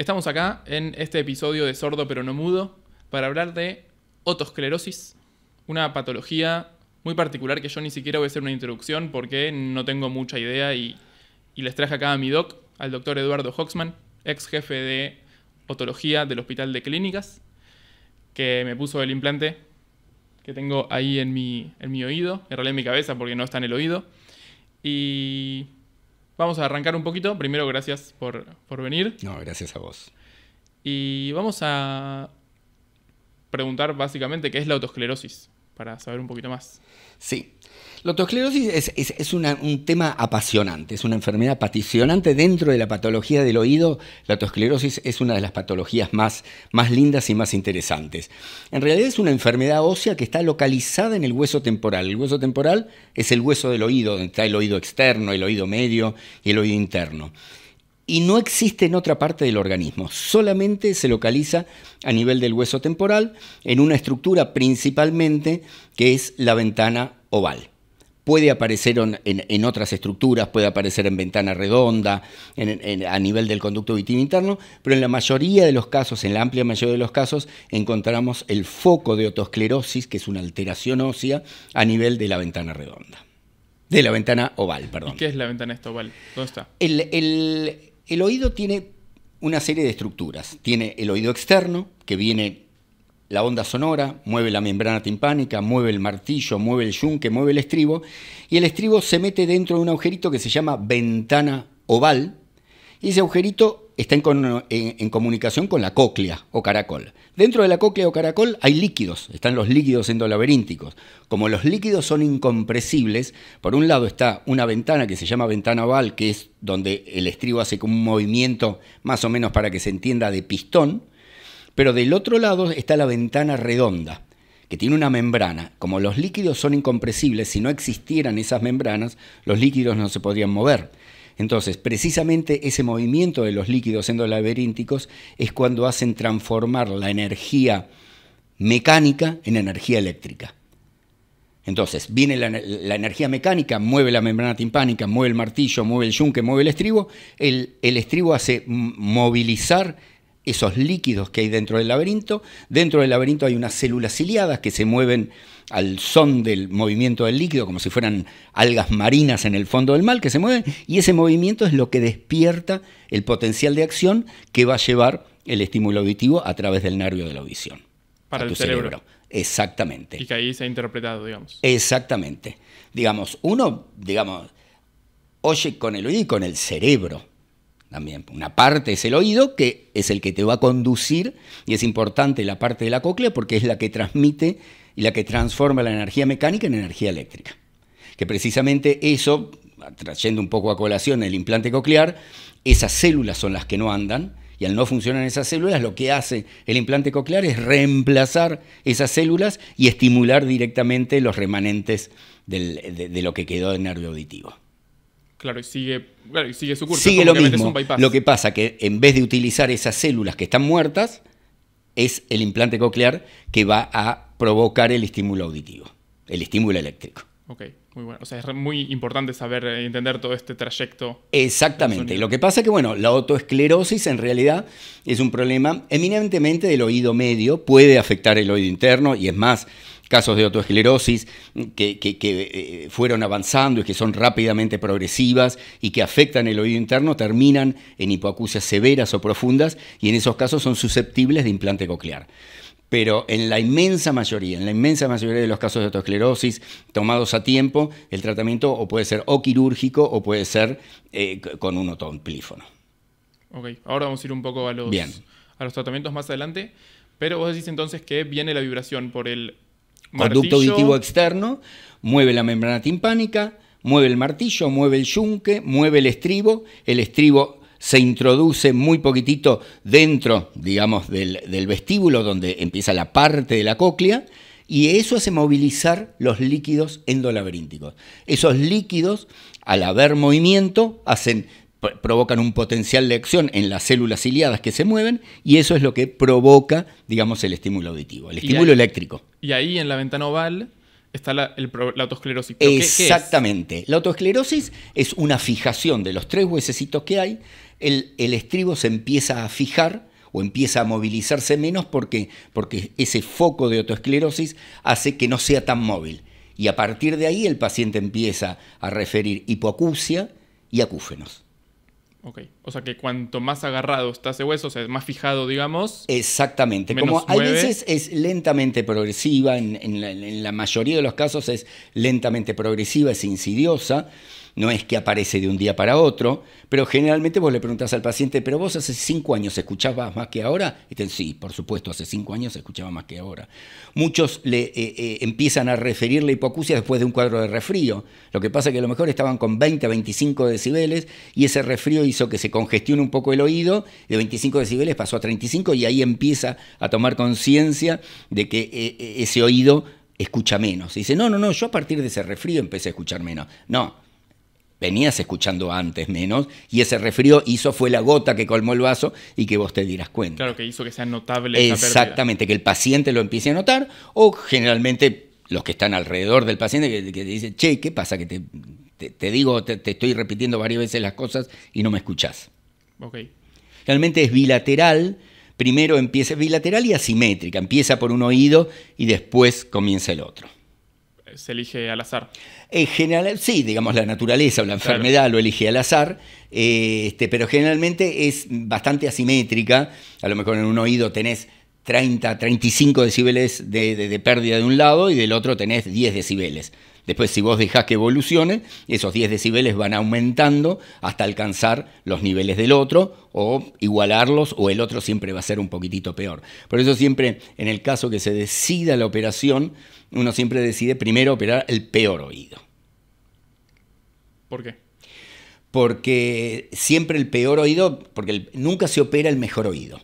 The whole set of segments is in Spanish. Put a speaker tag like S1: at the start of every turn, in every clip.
S1: Estamos acá en este episodio de Sordo pero no Mudo para hablar de otosclerosis, una patología muy particular que yo ni siquiera voy a hacer una introducción porque no tengo mucha idea y, les traje acá a mi doc, al doctor Eduardo Hoxman, ex jefe de otología del Hospital de Clínicas, que me puso el implante que tengo ahí en mi, en mi oído, en realidad en mi cabeza porque no está en el oído. Y Vamos a arrancar un poquito. Primero, gracias por, venir. No,
S2: gracias a vos.
S1: Y vamos a preguntar básicamente qué es la autosclerosis, para saber un poquito más. Sí,
S2: la tosclerosis es, un tema apasionante, es una enfermedad apasionante dentro de la patología del oído. La tosclerosis es una de las patologías más, más lindas y más interesantes. En realidad es una enfermedad ósea que está localizada en el hueso temporal. El hueso temporal es el hueso del oído, donde está el oído externo, el oído medio y el oído interno y no existe en otra parte del organismo, solamente se localiza a nivel del hueso temporal en una estructura principalmente que es la ventana oval puede aparecer en, otras estructuras, puede aparecer en ventana redonda, a nivel del conducto vitino interno, pero en la mayoría de los casos, en la amplia mayoría de los casos, encontramos el foco de otosclerosis, que es una alteración ósea, a nivel de la ventana redonda. De la ventana oval, perdón. ¿Y
S1: qué es la ventana oval? ¿Dónde está?
S2: el oído tiene una serie de estructuras. Tiene el oído externo, que viene la onda sonora, mueve la membrana timpánica, mueve el martillo, mueve el yunque, mueve el estribo, y el estribo se mete dentro de un agujerito que se llama ventana oval, y ese agujerito está en, comunicación con la cóclea o caracol. Dentro de la cóclea o caracol hay líquidos, están los líquidos endolaberínticos. Como los líquidos son incompresibles, por un lado está una ventana que se llama ventana oval, que es donde el estribo hace un movimiento más o menos para que se entienda de pistón, pero del otro lado está la ventana redonda, que tiene una membrana. Como los líquidos son incompresibles, si no existieran esas membranas, los líquidos no se podrían mover. Entonces, precisamente ese movimiento de los líquidos endolaberínticos es cuando hacen transformar la energía mecánica en energía eléctrica. Entonces, viene la, energía mecánica, mueve la membrana timpánica, mueve el martillo, mueve el yunque, mueve el estribo. El, el estribo hace movilizar esos líquidos que hay dentro del laberinto. Dentro del laberinto hay unas células ciliadas que se mueven al son del movimiento del líquido, como si fueran algas marinas en el fondo del mar que se mueven, y ese movimiento es lo que despierta el potencial de acción que va a llevar el estímulo auditivo a través del nervio de la audición.
S1: Para el cerebro.
S2: Exactamente.
S1: Y que ahí se ha interpretado, digamos.
S2: Exactamente. Digamos, uno, digamos, oye con el oído y con el cerebro también. Una parte es el oído, que es el que te va a conducir, y es importante la parte de la cóclea porque es la que transmite y la que transforma la energía mecánica en energía eléctrica. Que precisamente eso, trayendo un poco a colación el implante coclear, esas células son las que no andan, y al no funcionar esas células, lo que hace el implante coclear es reemplazar esas células y estimular directamente los remanentes de, de lo que quedó del nervio auditivo.
S1: Claro, y sigue, su curso. Sigue lo mismo. Lo que
S2: pasa que en vez de utilizar esas células que están muertas, es el implante coclear que va a provocar el estímulo auditivo, el estímulo eléctrico.
S1: Ok, muy bueno. O sea, es muy importante saber eh, entender todo este trayecto.
S2: Exactamente. Lo que pasa es que, bueno, la otoesclerosis en realidad es un problema eminentemente del oído medio, puede afectar el oído interno y es más, casos de otoesclerosis que, eh, fueron avanzando y que son rápidamente progresivas y que afectan el oído interno terminan en hipoacusias severas o profundas y en esos casos son susceptibles de implante coclear. Pero en la inmensa mayoría, en la inmensa mayoría de los casos de otoesclerosis tomados a tiempo, el tratamiento o puede ser o quirúrgico o puede ser eh, con un otomplífono.
S1: Ok, ahora vamos a ir un poco a los, a los tratamientos más adelante. Pero vos decís entonces que viene la vibración por el Conducto auditivo
S2: externo, mueve la membrana timpánica, mueve el martillo, mueve el yunque, mueve el estribo, el estribo se introduce muy poquitito dentro, digamos, del, vestíbulo, donde empieza la parte de la cóclea, y eso hace movilizar los líquidos endolaberínticos. Esos líquidos, al haber movimiento, hacen provocan un potencial de acción en las células ciliadas que se mueven y eso es lo que provoca, digamos, el estímulo auditivo, el estímulo eléctrico.
S1: Y ahí en la ventana oval está la, el, autoesclerosis. Exactamente.
S2: La autoesclerosis es una fijación de los tres huesecitos que hay. El, estribo se empieza a fijar o empieza a movilizarse menos porque, porque ese foco de autoesclerosis hace que no sea tan móvil. Y a partir de ahí el paciente empieza a referir hipoacusia y acúfenos.
S1: Ok, o sea que cuanto más agarrado está ese hueso, o sea, más fijado, digamos. Exactamente, como a veces
S2: es lentamente progresiva, en, la, mayoría de los casos es lentamente progresiva, es insidiosa, no es que aparece de un día para otro, pero generalmente vos le preguntás al paciente, pero vos hace cinco años escuchabas más que ahora, y dicen, sí, por supuesto, hace cinco años escuchaba más que ahora. Muchos le eh, eh, empiezan a referir la hipoacusia después de un cuadro de resfrío. lo que pasa es que a lo mejor estaban con 20 a 25 decibeles y ese resfrío hizo que se congestione un poco el oído, de 25 decibeles pasó a 35 y ahí empieza a tomar conciencia de que eh, ese oído escucha menos. Y dice, no, no, no, yo a partir de ese resfrío empecé a escuchar menos. No, venías escuchando antes menos, y ese refrío hizo fue la gota que colmó el vaso y que vos te dirás cuenta.
S1: Claro, que hizo que sea notable. Exactamente,
S2: que el paciente lo empiece a notar, o generalmente los que están alrededor del paciente que, te dicen, che, ¿qué pasa? Que te, digo, te, estoy repitiendo varias veces las cosas y no me escuchás. Ok. Realmente es bilateral, primero empieza bilateral y asimétrica, empieza por un oído y después comienza el otro.
S1: Se elige al azar.
S2: En general, sí, digamos, la naturaleza o la enfermedad lo elige al azar, eh, este, pero generalmente es bastante asimétrica. A lo mejor en un oído tenés 30, 35 decibeles de, de, pérdida de un lado y del otro tenés 10 decibeles. Después, si vos dejás que evolucione, esos 10 decibeles van aumentando hasta alcanzar los niveles del otro o igualarlos o el otro siempre va a ser un poquitito peor. Por eso siempre, en el caso que se decida la operación, uno siempre decide primero operar el peor oído. ¿Por qué? Porque siempre el peor oído, porque nunca se opera el mejor oído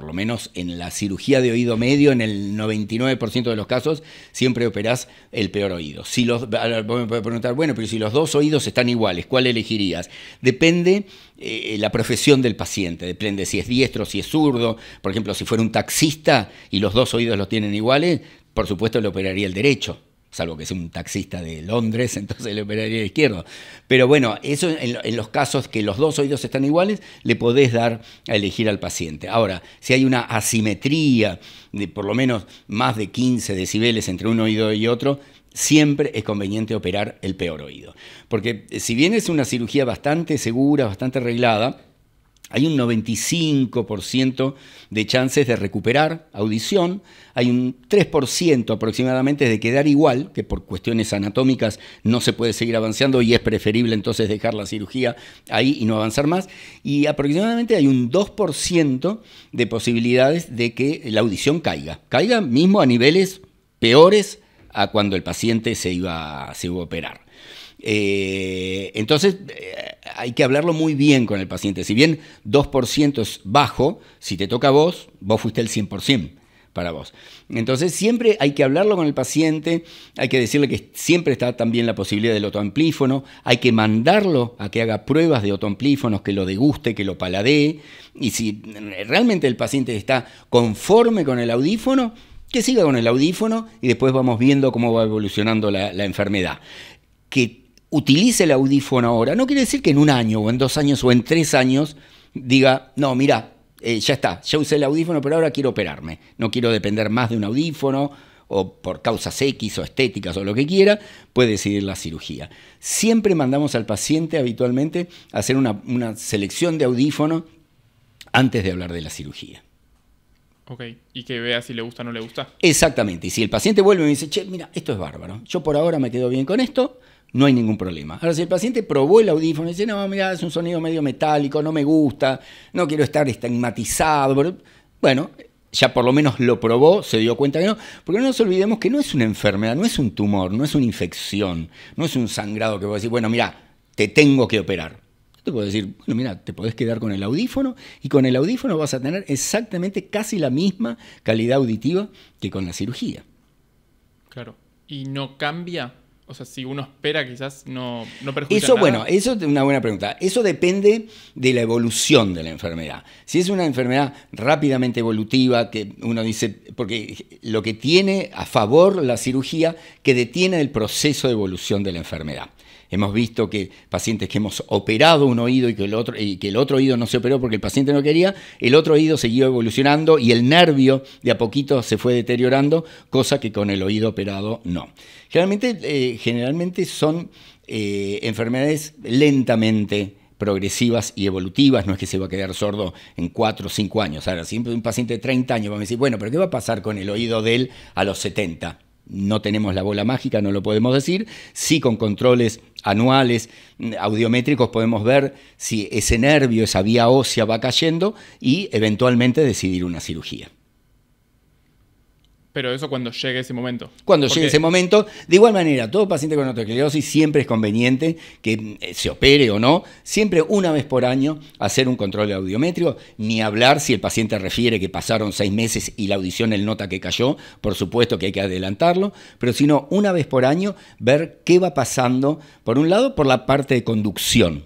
S2: por lo menos en la cirugía de oído medio, en el 99% de los casos, siempre operás el peor oído. Si los, me preguntar, bueno, pero si los dos oídos están iguales, ¿cuál elegirías? Depende eh, la profesión del paciente, depende si es diestro, si es zurdo. Por ejemplo, si fuera un taxista y los dos oídos los tienen iguales, por supuesto le operaría el derecho salvo que es un taxista de Londres, entonces le operaría izquierdo. Pero bueno, eso en, en, los casos que los dos oídos están iguales, le podés dar a elegir al paciente. Ahora, si hay una asimetría de por lo menos más de 15 decibeles entre un oído y otro, siempre es conveniente operar el peor oído. Porque eh, si bien es una cirugía bastante segura, bastante arreglada, hay un 95% de chances de recuperar audición, hay un 3% aproximadamente de quedar igual, que por cuestiones anatómicas no se puede seguir avanzando y es preferible entonces dejar la cirugía ahí y no avanzar más, y aproximadamente hay un 2% de posibilidades de que la audición caiga, caiga mismo a niveles peores a cuando el paciente se iba, se iba a operar. Eh, entonces, eh, hay que hablarlo muy bien con el paciente. Si bien 2% es bajo, si te toca a vos, vos fuiste el 100% para vos. Entonces, siempre hay que hablarlo con el paciente, hay que decirle que siempre está también la posibilidad del otoamplífono, hay que mandarlo a que haga pruebas de otoamplífonos, que lo deguste, que lo paladee, y si realmente el paciente está conforme con el audífono, que siga con el audífono y después vamos viendo cómo va evolucionando la, la enfermedad. Que utilice el audífono ahora, no quiere decir que en un año o en dos años o en tres años diga, no, mira, eh, ya está, ya usé el audífono, pero ahora quiero operarme, no quiero depender más de un audífono o por causas X o estéticas o lo que quiera, puede decidir la cirugía. Siempre mandamos al paciente habitualmente a hacer una, una selección de audífono antes de hablar de la cirugía.
S1: Ok, y que vea si le gusta o no le gusta.
S2: Exactamente, y si el paciente vuelve y me dice, che, mira, esto es bárbaro, yo por ahora me quedo bien con esto, no hay ningún problema. Ahora, si el paciente probó el audífono y dice, no, mira, es un sonido medio metálico, no me gusta, no quiero estar estigmatizado, bueno, ya por lo menos lo probó, se dio cuenta que no, porque no nos olvidemos que no es una enfermedad, no es un tumor, no es una infección, no es un sangrado que vos decir bueno, mira, te tengo que operar. Yo te puedo decir, bueno, mira, te podés quedar con el audífono y con el audífono vas a tener exactamente casi la misma calidad auditiva que con la cirugía.
S1: Claro. ¿Y no cambia o sea, si uno espera, quizás no, perjudica. Eso, bueno,
S2: eso es una buena pregunta. Eso depende de la evolución de la enfermedad. Si es una enfermedad rápidamente evolutiva, que uno dice, porque lo que tiene a favor la cirugía, que detiene el proceso de evolución de la enfermedad. Hemos visto que pacientes que hemos operado un oído y que el otro, y que el otro oído no se operó porque el paciente no quería, el otro oído siguió evolucionando y el nervio de a poquito se fue deteriorando, cosa que con el oído operado no. Generalmente, eh, generalmente son eh, enfermedades lentamente progresivas y evolutivas, no es que se va a quedar sordo en 4 o 5 años. Ahora, siempre un paciente de 30 años va a decir, bueno, pero ¿qué va a pasar con el oído de él a los 70? No tenemos la bola mágica, no lo podemos decir. Sí, con controles anuales, mm, audiométricos, podemos ver si ese nervio, esa vía ósea va cayendo y eventualmente decidir una cirugía.
S1: Pero eso cuando llegue ese momento.
S2: Cuando llegue ese momento. De igual manera, todo paciente con osteoclerosis siempre es conveniente que eh, se opere o no, siempre una vez por año hacer un control audiométrico, ni hablar si el paciente refiere que pasaron seis meses y la audición él nota que cayó, por supuesto que hay que adelantarlo, pero si no, una vez por año ver qué va pasando, por un lado, por la parte de conducción,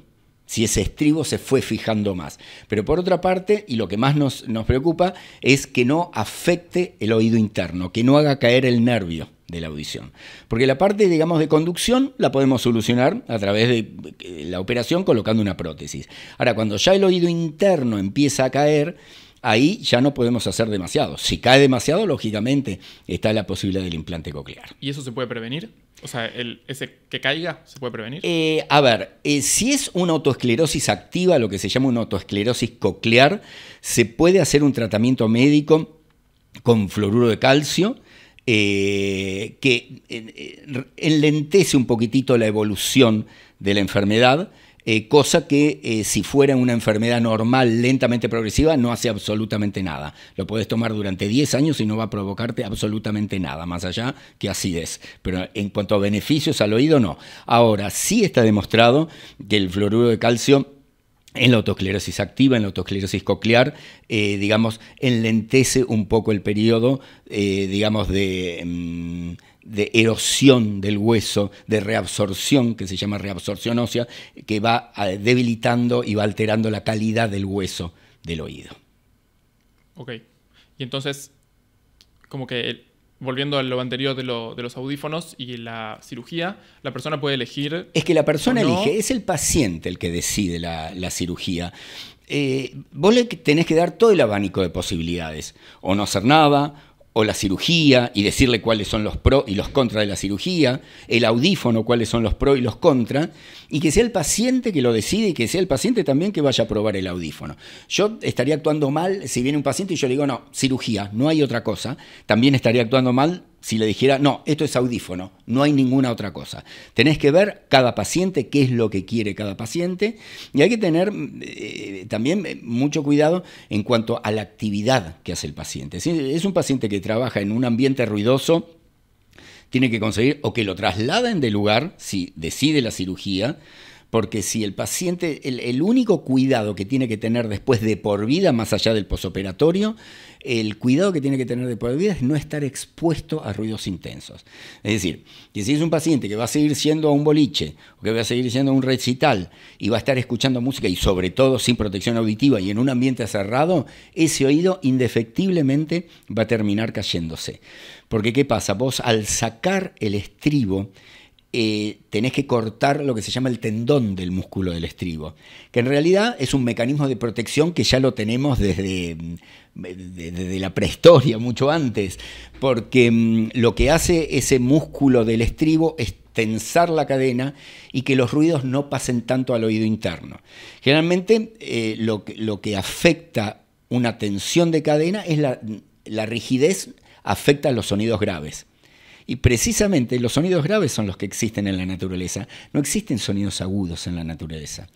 S2: si ese estribo se fue fijando más. Pero por otra parte, y lo que más nos, nos preocupa, es que no afecte el oído interno, que no haga caer el nervio de la audición. Porque la parte, digamos, de conducción la podemos solucionar a través de eh, la operación colocando una prótesis. Ahora, cuando ya el oído interno empieza a caer, ahí ya no podemos hacer demasiado. Si cae demasiado, lógicamente está la posibilidad del implante coclear.
S1: ¿Y eso se puede prevenir? O sea, ese que caiga se puede prevenir. Eh,
S2: a ver, eh, si es una autoesclerosis activa, lo que se llama una autoesclerosis coclear, se puede hacer un tratamiento médico con fluoruro de calcio. Eh, que enlentece un poquitito la evolución de la enfermedad, eh, cosa que eh, si fuera una enfermedad normal, lentamente progresiva, no hace absolutamente nada. Lo puedes tomar durante 10 años y no va a provocarte absolutamente nada, más allá que acidez. Pero en cuanto a beneficios al oído, no. Ahora, sí está demostrado que el fluoruro de calcio en la autosclerosis activa, en la autosclerosis coclear, eh, digamos, enlentece un poco el periodo, digamos, de... Mm, de erosión del hueso, de reabsorción, que se llama reabsorción ósea, que va eh, debilitando y va alterando la calidad del hueso del oído.
S1: Ok. Y entonces, como que eh, volviendo a lo anterior de, los audífonos y la cirugía, la persona puede elegir. Es que la persona elige, es el
S2: paciente el que decide la, cirugía. Eh, vos le tenés que dar todo el abanico de posibilidades. O no hacer nada, o la cirugía y decirle cuáles son los pro y los contras de la cirugía, el audífono, cuáles son los pro y los contras, y que sea el paciente que lo decide y que sea el paciente también que vaya a probar el audífono. Yo estaría actuando mal si viene un paciente y yo le digo, no, cirugía, no hay otra cosa, también estaría actuando mal si le dijera, no, esto es audífono, no hay ninguna otra cosa. Tenés que ver cada paciente, qué es lo que quiere cada paciente, y hay que tener mm, eh, también eh, mucho cuidado en cuanto a la actividad que hace el paciente. Si es un paciente que trabaja en un ambiente ruidoso, tiene que conseguir o que lo trasladen de lugar, si decide la cirugía, porque si el paciente, el, único cuidado que tiene que tener después de por vida, más allá del posoperatorio, el cuidado que tiene que tener de por vida es no estar expuesto a ruidos intensos. Es decir, que si es un paciente que va a seguir siendo a un boliche, que va a seguir siendo a un recital, y va a estar escuchando música, y sobre todo sin protección auditiva y en un ambiente cerrado, ese oído indefectiblemente va a terminar cayéndose. Porque ¿qué pasa? Vos al sacar el estribo, eh, tenés que cortar lo que se llama el tendón del músculo del estribo, que en realidad es un mecanismo de protección que ya lo tenemos desde, la prehistoria, mucho antes, porque mm, lo que hace ese músculo del estribo es tensar la cadena y que los ruidos no pasen tanto al oído interno. Generalmente eh, lo, que afecta una tensión de cadena es la, la rigidez afecta a los sonidos graves. Y precisamente los sonidos graves son los que existen en la naturaleza. No existen sonidos agudos en la naturaleza.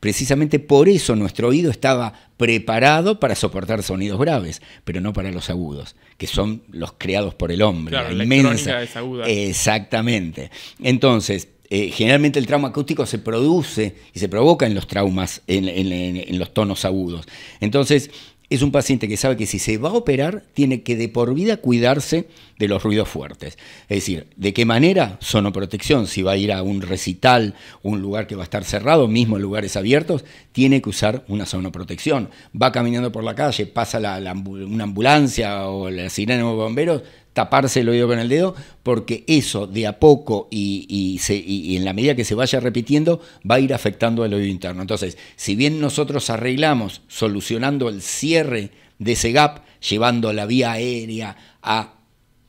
S2: Precisamente por eso nuestro oído estaba preparado para soportar sonidos graves, pero no para los agudos, que son los creados por el hombre. la, inmensa. Exactamente. Entonces, eh, generalmente el trauma acústico se produce y se provoca en los traumas, en los tonos agudos. Entonces, es un paciente que sabe que si se va a operar, tiene que de por vida cuidarse de los ruidos fuertes. Es decir, ¿de qué manera? Sonoprotección. Si va a ir a un recital, un lugar que va a estar cerrado, mismo lugares abiertos, tiene que usar una sonoprotección. Va caminando por la calle, pasa una ambulancia o la sirena de bomberos, taparse el oído con el dedo, porque eso de a poco y, en la medida que se vaya repitiendo va a ir afectando al oído interno. Entonces, si bien nosotros arreglamos solucionando el cierre de ese gap, llevando la vía aérea a,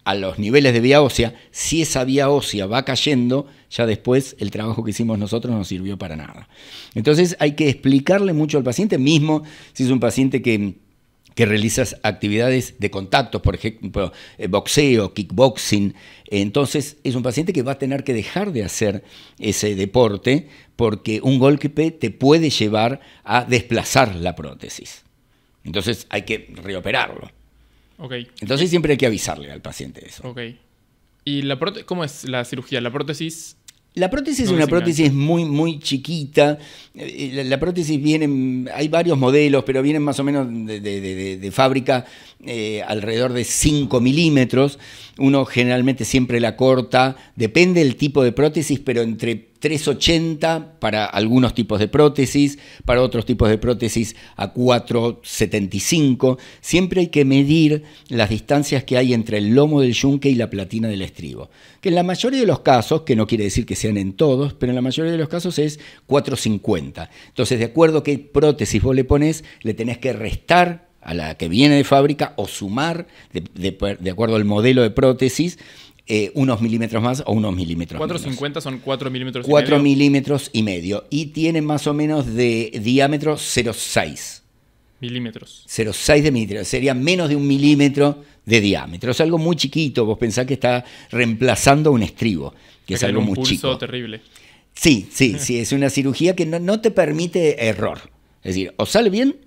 S2: a los niveles de vía ósea, si esa vía ósea va cayendo, ya después el trabajo que hicimos nosotros no sirvió para nada. Entonces hay que explicarle mucho al paciente, mismo si es un paciente que que realizas actividades de contacto, por ejemplo, eh, boxeo, kickboxing. Entonces es un paciente que va a tener que dejar de hacer ese deporte porque un golpe te puede llevar a desplazar la prótesis. Entonces hay que reoperarlo. Entonces siempre hay que avisarle al paciente eso.
S1: ¿Y la cómo es la cirugía? ¿La prótesis la prótesis es una prótesis
S2: muy, muy chiquita. Eh, la, prótesis viene, hay varios modelos, pero vienen más o menos
S1: de
S2: fábrica eh, alrededor de 5 milímetros. Uno generalmente siempre la corta, depende del tipo de prótesis, pero entre 380 para algunos tipos de prótesis, para otros tipos de prótesis a 475. Siempre hay que medir las distancias que hay entre el lomo del yunque y la platina del estribo. Que en la mayoría de los casos, que no quiere decir que sean en todos, pero en la mayoría de los casos es 450. Entonces, de acuerdo a qué prótesis vos le pones, le tenés que restar a la que viene de fábrica o sumar, de, acuerdo al modelo de prótesis, eh, unos milímetros más o unos milímetros 450 son 4 milímetros y medio. milímetros y medio. Y tiene más o menos de diámetro 0,6.
S1: Milímetros.
S2: 0,6 de milímetros. Sería menos de un milímetro de diámetro. Es algo muy chiquito. Vos pensás que está reemplazando un estribo, que es, algo un muy pulso chico. terrible. Sí, sí, sí. Es una cirugía que no, no te permite error. Es decir, o sale bien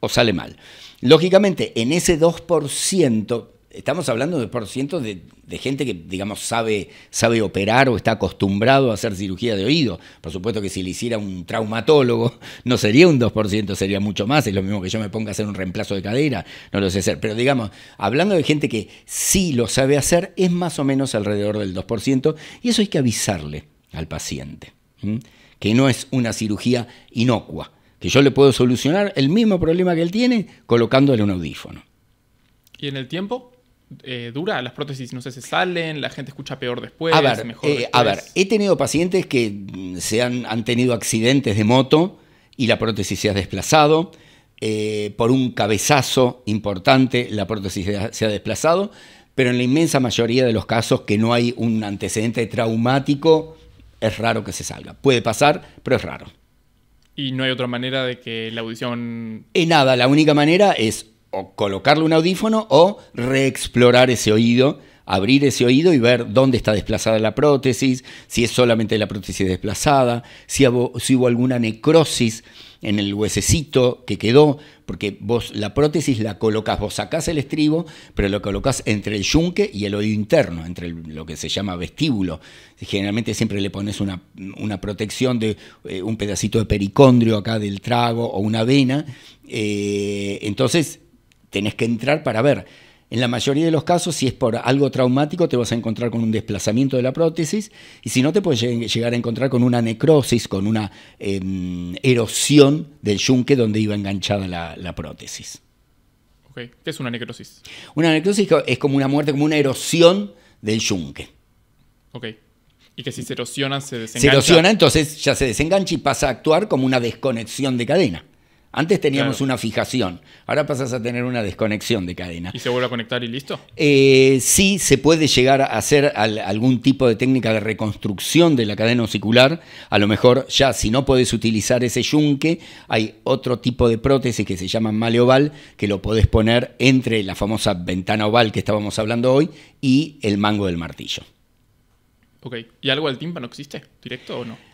S2: o sale mal. Lógicamente, en ese 2%, estamos hablando de por de, gente que, digamos, sabe, sabe operar o está acostumbrado a hacer cirugía de oído. Por supuesto que si le hiciera un traumatólogo, no sería un 2%, sería mucho más. Es lo mismo que yo me ponga a hacer un reemplazo de cadera, no lo sé hacer. Pero digamos, hablando de gente que sí lo sabe hacer, es más o menos alrededor del 2%, y eso hay que avisarle al paciente, que no es una cirugía inocua que yo le puedo solucionar el mismo problema que él tiene colocándole un audífono.
S1: ¿Y en el tiempo? Eh, dura, las prótesis no sé, se salen, la gente escucha peor después. A ver, mejor eh, A ver
S2: he tenido pacientes que se han, tenido accidentes de moto y la prótesis se ha desplazado. Eh, por un cabezazo importante, la prótesis se ha desplazado, pero en la inmensa mayoría de los casos que no hay un antecedente traumático, es raro que se salga. Puede pasar, pero es raro.
S1: Y no hay otra manera de que la audición...
S2: En nada, la única manera es o colocarle un audífono o reexplorar ese oído, abrir ese oído y ver dónde está desplazada la prótesis, si es solamente la prótesis desplazada, si si hubo alguna necrosis en el huesecito que quedó, porque vos la prótesis la colocas, vos sacás el estribo, pero lo colocas entre el yunque y el oído interno, entre lo que se llama vestíbulo. Generalmente siempre le pones una, protección de eh, un pedacito de pericondrio acá del trago o una vena. Eh, entonces tenés que entrar para ver. En la mayoría de los casos, si es por algo traumático, te vas a encontrar con un desplazamiento de la prótesis y si no, te puedes llegar a encontrar con una necrosis, con una em, erosión del yunque donde iba enganchada la, prótesis.
S1: ¿Qué es una necrosis?
S2: Una necrosis es como una muerte, como una erosión del yunque.
S1: Ok. Y que si se erosiona, se desengancha. Se erosiona,
S2: entonces ya se desengancha y pasa a actuar como una desconexión de cadena. Antes teníamos una fijación, ahora pasas a tener una desconexión de cadena. ¿Y se
S1: vuelve a conectar y listo?
S2: Eh, sí, se puede llegar a hacer algún tipo de técnica de reconstrucción de la cadena oscular, A lo mejor ya si no puedes utilizar ese yunque, hay otro tipo de prótesis que se llama maleoval, que lo podés poner entre la famosa ventana oval que estábamos hablando hoy y el mango del martillo.
S1: Ok, ¿y algo del no existe? ¿Directo o no?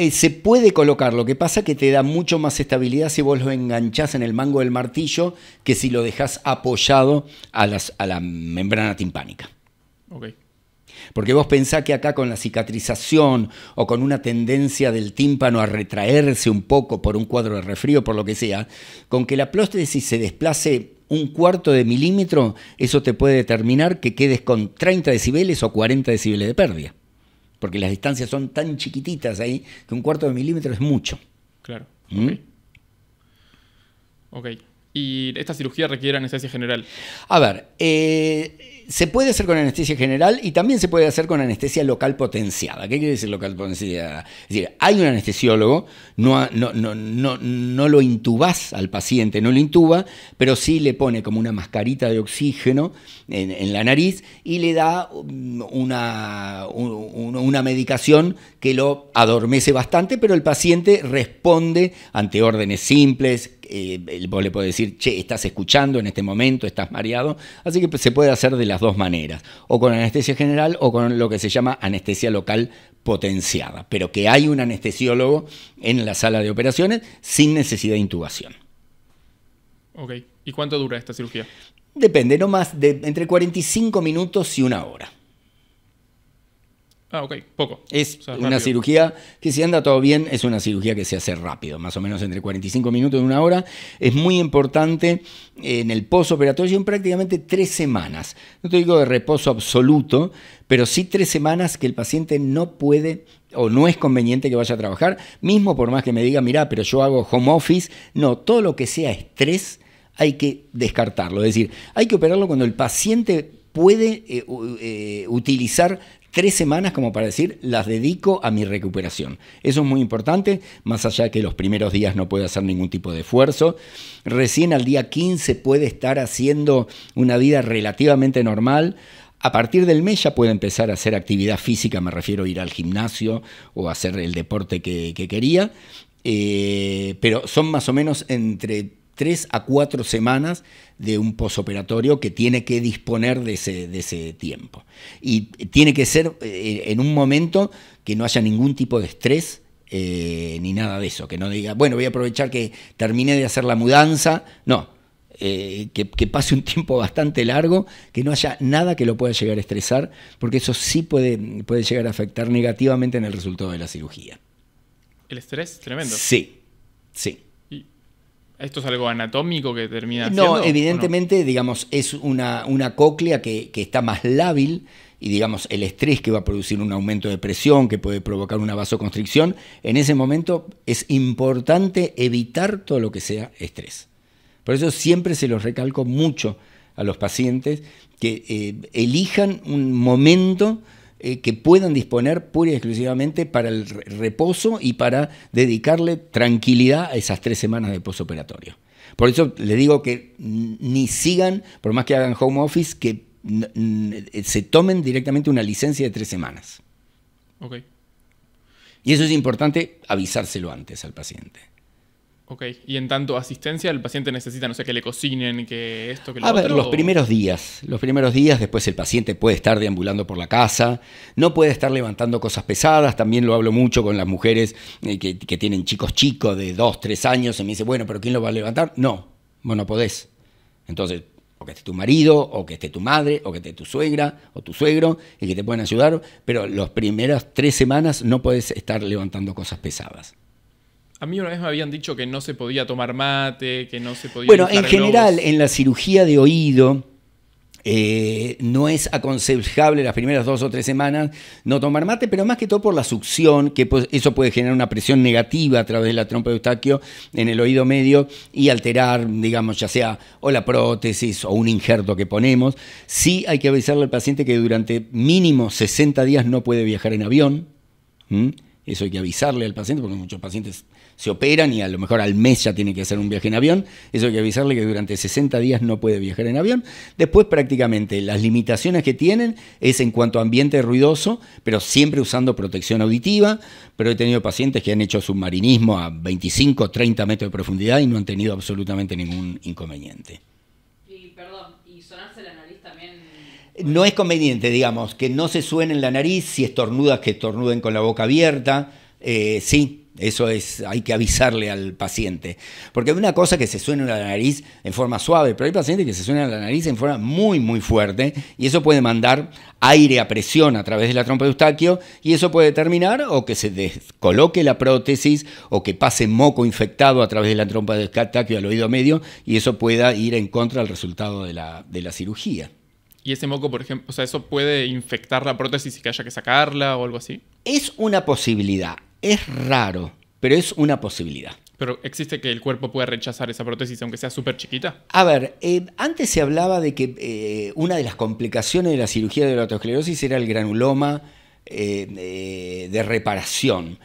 S2: Eh, se puede colocar, lo que pasa es que te da mucho más estabilidad si vos lo enganchás en el mango del martillo que si lo dejás apoyado a, la membrana timpánica. Porque vos pensás que acá con la cicatrización o con una tendencia del tímpano a retraerse un poco por un cuadro de refrío, por lo que sea, con que la prótesis se desplace un cuarto de milímetro, eso te puede determinar que quedes con 30 decibeles o 40 decibeles de pérdida porque las distancias son tan chiquititas ahí que un cuarto de milímetro es mucho. Claro. ¿Mm?
S1: Ok y esta cirugía requiere anestesia general.
S2: A ver, eh, se puede hacer con anestesia general y también se puede hacer con anestesia local potenciada. ¿Qué quiere decir local potenciada? Es decir, hay un anestesiólogo, no, no, no, lo intubas al paciente, no lo intuba, pero sí le pone como una mascarita de oxígeno en, la nariz y le da mm, una, una medicación que lo adormece bastante, pero el paciente responde ante órdenes simples, eh, vos le podés decir, che, estás escuchando en este momento, estás mareado. Así que se puede hacer de las dos maneras, o con anestesia general o con lo que se llama anestesia local potenciada, pero que hay un anestesiólogo en la sala de operaciones sin necesidad de intubación.
S1: Ok, ¿y cuánto dura esta cirugía?
S2: Depende, no más de entre 45 minutos y una hora.
S1: Ah, ok, poco. Es una
S2: cirugía que si anda todo bien, es una cirugía que se hace rápido, más o menos entre 45 minutos y una hora. Es muy importante en el postoperatorio, en prácticamente tres semanas. No te digo de reposo absoluto, pero sí tres semanas que el paciente no puede o no es conveniente que vaya a trabajar, mismo por más que me diga, mirá, pero yo hago home office. No, todo lo que sea estrés hay que descartarlo. Es decir, hay que operarlo cuando el paciente puede eh, eh, utilizar tres semanas como para decir, las dedico a mi recuperación. Eso es muy importante, más allá de que los primeros días no puede hacer ningún tipo de esfuerzo. Recién al día 15 puede estar haciendo una vida relativamente normal. A partir del mes ya puede empezar a hacer actividad física, me refiero a ir al gimnasio o hacer el deporte que, quería, eh, pero son más o menos entre tres a cuatro semanas de un posoperatorio que tiene que disponer de ese, de ese tiempo. Y tiene que ser eh, en un momento que no haya ningún tipo de estrés, eh, ni nada de eso, que no diga, bueno, voy a aprovechar que termine de hacer la mudanza, no, eh, que, que, pase un tiempo bastante largo, que no haya nada que lo pueda llegar a estresar, porque eso sí puede, puede llegar a afectar negativamente en el resultado de la cirugía.
S1: El estrés, tremendo.
S2: Sí, sí.
S1: ¿Esto es algo anatómico que termina No, evidentemente,
S2: digamos, es una, una cóclea que, está más lábil y, digamos, el estrés que va a producir un aumento de presión, que puede provocar una vasoconstricción, en ese momento es importante evitar todo lo que sea estrés. Por eso siempre se los recalco mucho a los pacientes que eh, elijan un momento eh, que puedan disponer pura y exclusivamente para el reposo y para dedicarle tranquilidad a esas tres semanas de posoperatorio. Por eso les digo que ni sigan, por más que hagan home office, que se tomen directamente una licencia de tres semanas. Y eso es importante avisárselo antes al
S1: paciente. Ok, y en tanto asistencia, el paciente necesita, no sé, que le cocinen, que esto, que lo A ver, los primeros
S2: días, los primeros días, después el paciente puede estar deambulando por la casa, no puede estar levantando cosas pesadas, también lo hablo mucho con las mujeres eh, que, tienen chicos chicos de dos, tres años, y me dice, bueno, pero ¿quién lo va a levantar? No, vos no podés. Entonces, o que esté tu marido, o que esté tu madre, o que esté tu suegra, o tu suegro, y que te puedan ayudar, pero los primeros tres semanas no podés estar levantando cosas pesadas.
S1: A mí una vez me habían dicho que no se podía tomar mate, que no se podía... Bueno, en general,
S2: en la cirugía de oído, eh, no es aconsejable las primeras dos o tres semanas no tomar mate, pero más que todo por la succión, que pues, eso puede generar una presión negativa a través de la trompa de eustaquio en el oído medio y alterar, digamos, ya sea o la prótesis o un injerto que ponemos. Sí hay que avisarle al paciente que durante mínimo 60 días no puede viajar en avión. Eso hay que avisarle al paciente, porque muchos pacientes se operan y a lo mejor al mes ya tiene que hacer un viaje en avión. Eso hay que avisarle que durante 60 días no puede viajar en avión. Después prácticamente las limitaciones que tienen es en cuanto a ambiente ruidoso, pero siempre usando protección auditiva. Pero he tenido pacientes que han hecho submarinismo a 25 30 metros de profundidad y no han tenido absolutamente ningún inconveniente. Y perdón, ¿y sonarse la nariz también? No es conveniente, digamos, que no se suenen la nariz, si estornudas que estornuden con la boca abierta, eh, sí, eso es, hay que avisarle al paciente. Porque hay una cosa que se suena en la nariz en forma suave, pero hay pacientes que se suenan la nariz en forma muy, muy fuerte, y eso puede mandar aire a presión a través de la trompa de eustaquio, y eso puede terminar o que se descoloque la prótesis, o que pase moco infectado a través de la trompa de eustaquio al oído medio, y eso pueda ir en contra del resultado de la, de la cirugía.
S1: ¿Y ese moco, por ejemplo, o sea, eso puede infectar la prótesis y que haya que sacarla o algo así?
S2: Es una posibilidad. Es raro, pero es una posibilidad.
S1: ¿Pero existe que el cuerpo pueda rechazar esa prótesis aunque sea súper chiquita? A ver, eh,
S2: antes se hablaba de que eh, una de las complicaciones de la cirugía de la autoesclerosis era el granuloma eh, de reparación.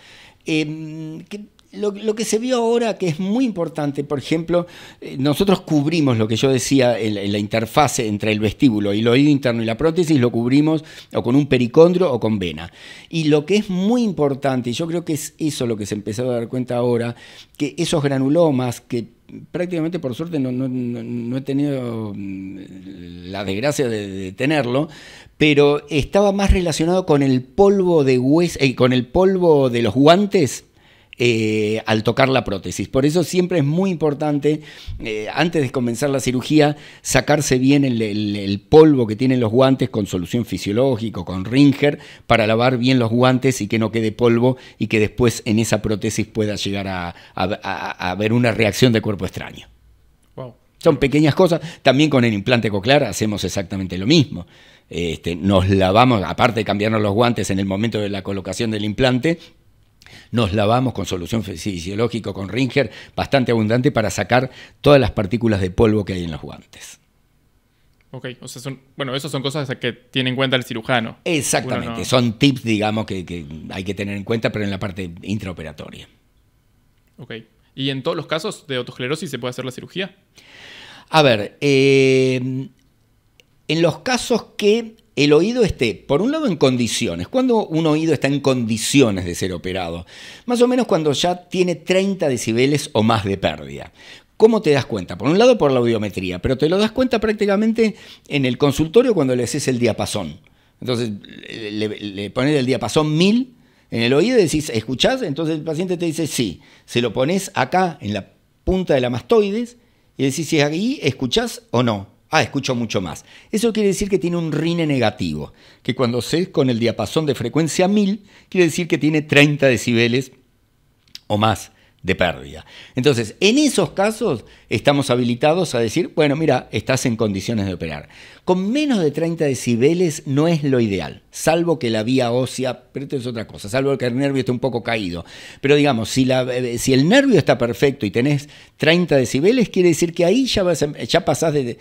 S2: Em, que lo, que se vio ahora, que es muy importante, por ejemplo, eh, nosotros cubrimos lo que yo decía, en, la interfase entre el vestíbulo y el oído interno y la prótesis, lo cubrimos o con un pericondrio o con vena. Y lo que es muy importante, y yo creo que es eso lo que se empezó a dar cuenta ahora, que esos granulomas que prácticamente por suerte no, he tenido mm, la desgracia de, tenerlo, pero estaba más relacionado con el polvo de hueso, y eh, con el polvo de los guantes eh, al tocar la prótesis. Por eso siempre es muy importante, eh, antes de comenzar la cirugía, sacarse bien el, polvo que tienen los guantes con solución fisiológica, con ringer, para lavar bien los guantes y que no quede polvo y que después en esa prótesis pueda llegar a, haber una reacción de cuerpo extraño. Son pequeñas cosas. También con el implante coclear hacemos exactamente lo mismo. Este, nos lavamos, aparte de cambiarnos los guantes en el momento de la colocación del implante, nos lavamos con solución fisiológica, con Ringer, bastante abundante para sacar todas las partículas de polvo que hay en los guantes.
S1: Ok, o sea, son, bueno, esas son cosas que tiene en cuenta el cirujano. Exactamente,
S2: son tips, digamos, que, hay que tener en cuenta, pero en la parte intraoperatoria.
S1: Ok, ¿y en todos los casos de otosclerosis se puede hacer la cirugía?
S2: A ver, eh, en los casos que el oído esté, por un lado, en condiciones. ¿Cuándo un oído está en condiciones de ser operado? Más o menos cuando ya tiene 30 decibeles o más de pérdida. ¿Cómo te das cuenta? Por un lado, por la audiometría, pero te lo das cuenta prácticamente en el consultorio cuando le haces el diapasón. Entonces, le, pones el diapasón 1000 en el oído y decís, ¿escuchás? Entonces el paciente te dice, sí. Se lo pones acá, en la punta de la mastoides, y decís si ahí escuchás o no. Ah, escucho mucho más. Eso quiere decir que tiene un rine negativo, que cuando se es con el diapasón de frecuencia 1000, quiere decir que tiene 30 decibeles o más de pérdida. Entonces, en esos casos estamos habilitados a decir, bueno, mira, estás en condiciones de operar. Con menos de 30 decibeles no es lo ideal, salvo que la vía ósea, pero esto es otra cosa, salvo que el nervio esté un poco caído. Pero digamos, si, la, eh, si el nervio está perfecto y tenés 30 decibeles, quiere decir que ahí ya, vas pasás de,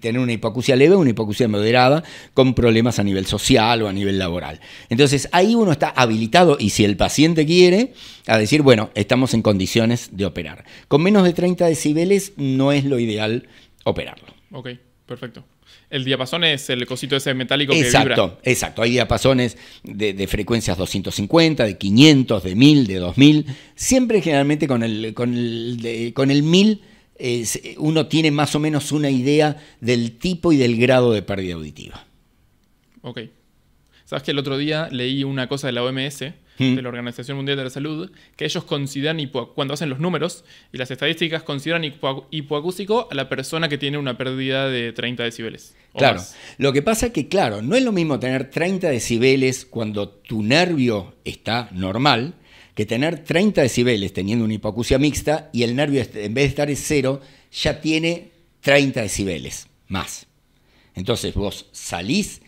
S2: tener una hipoacusia leve a una hipoacusia moderada con problemas a nivel social o a nivel laboral. Entonces ahí uno está habilitado y si el paciente quiere, a decir, bueno, estamos en condiciones de operar. Con menos de 30 decibeles no es lo ideal operarlo.
S1: Ok, perfecto. El diapasón es el cosito ese metálico exacto, que Exacto,
S2: exacto. Hay diapasones de, frecuencias 250, de 500, de 1000, de 2000. Siempre generalmente con el, con el, 1000 uno tiene más o menos una idea del tipo y del grado de pérdida auditiva.
S1: Ok. Sabes que el otro día leí una cosa de la OMS Mm. de la Organización Mundial de la Salud, que ellos consideran, cuando hacen los números y las estadísticas, consideran hipoacústico a la persona que tiene una pérdida de 30 decibeles. Claro,
S2: lo que pasa es que, claro, no es lo mismo tener 30 decibeles cuando tu nervio está normal que tener 30 decibeles teniendo una hipoacusia mixta y el nervio en vez de estar en cero ya tiene 30 decibeles más. Entonces vos salís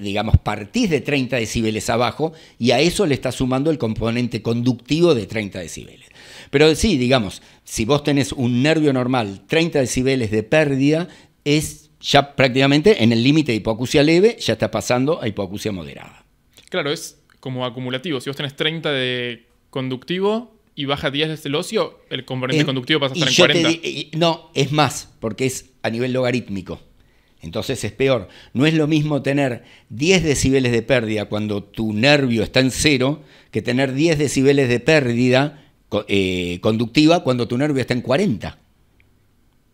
S2: digamos, partís de 30 decibeles abajo y a eso le está sumando el componente conductivo de 30 decibeles. Pero sí, digamos, si vos tenés un nervio normal, 30 decibeles de pérdida, es ya prácticamente en el límite de hipoacusia leve, ya está pasando a hipoacusia moderada.
S1: Claro, es como acumulativo. Si vos tenés 30 de conductivo y baja 10 el ocio, el componente eh, conductivo pasa a estar en 40.
S2: no, es más, porque es a nivel logarítmico. Entonces es peor. No es lo mismo tener 10 decibeles de pérdida cuando tu nervio está en cero que tener 10 decibeles de pérdida eh, conductiva cuando tu nervio está en 40.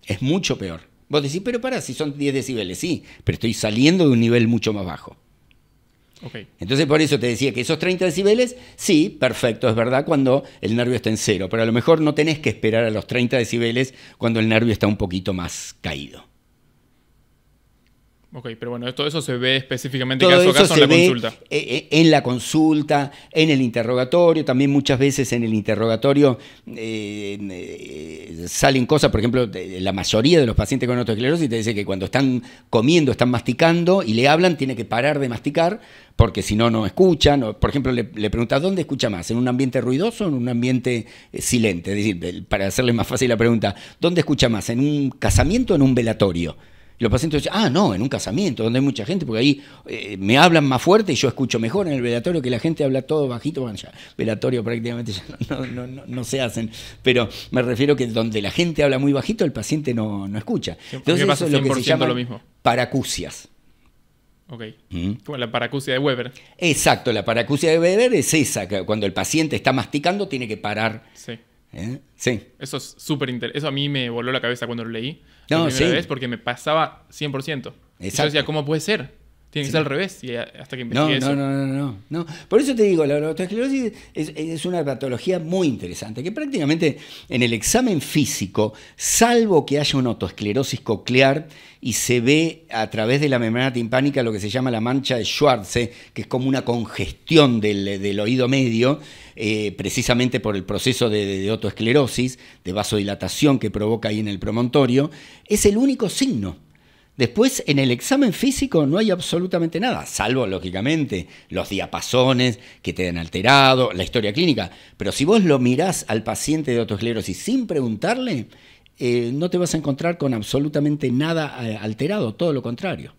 S2: Es mucho peor. Vos decís, pero para si son 10 decibeles, sí, pero estoy saliendo de un nivel mucho más bajo. Entonces por eso te decía que esos 30 decibeles, sí, perfecto, es verdad, cuando el nervio está en cero, pero a lo mejor no tenés que esperar a los 30 decibeles cuando el nervio está un poquito más caído.
S1: Ok, pero bueno, todo eso se ve específicamente en caso a caso en la consulta.
S2: E, e, en la consulta, en el interrogatorio, también muchas veces en el interrogatorio eh, eh, salen cosas, por ejemplo, la mayoría de los pacientes con autoesclerosis te dice que cuando están comiendo, están masticando y le hablan, tiene que parar de masticar porque si no, no escuchan. por ejemplo, le, le, preguntas, ¿dónde escucha más? ¿En un ambiente ruidoso o en un ambiente eh, silente? Es decir, para hacerle más fácil la pregunta, ¿dónde escucha más? ¿En un casamiento o en un velatorio? Y los pacientes dicen, ah, no, en un casamiento donde hay mucha gente, porque ahí eh, me hablan más fuerte y yo escucho mejor en el velatorio que la gente habla todo bajito. van ya, velatorio prácticamente ya no, se hacen, pero me refiero que donde la gente habla muy bajito, el paciente no, escucha. Entonces, eso es lo que se llama lo mismo. paracusias. Ok. ¿Mm?
S1: Como la paracusia
S2: de Weber. Exacto, la paracusia de Weber es esa, cuando el paciente está masticando tiene que parar.
S1: Sí ¿Eh? Sí. Eso es súper interesante. Eso a mí me voló la cabeza cuando lo leí. No, la primera sí. vez porque me pasaba 100%. Exacto. Y decía, ¿cómo puede ser? Tiene que ser al revés y hasta que no, eso. No,
S2: no, no, no, Por eso te digo, la osteosclerosis es, una patología muy interesante, que prácticamente en el examen físico, salvo que haya una otoesclerosis coclear y se ve a través de la membrana timpánica lo que se llama la mancha de Schwarz, eh, que es como una congestión del, oído medio, eh, precisamente por el proceso de, de, de otoesclerosis, de vasodilatación que provoca ahí en el promontorio, es el único signo Después, en el examen físico no hay absolutamente nada, salvo, lógicamente, los diapasones que te han alterado, la historia clínica. Pero si vos lo mirás al paciente de autoesclerosis sin preguntarle, eh, no te vas a encontrar con absolutamente nada eh, alterado, todo lo contrario.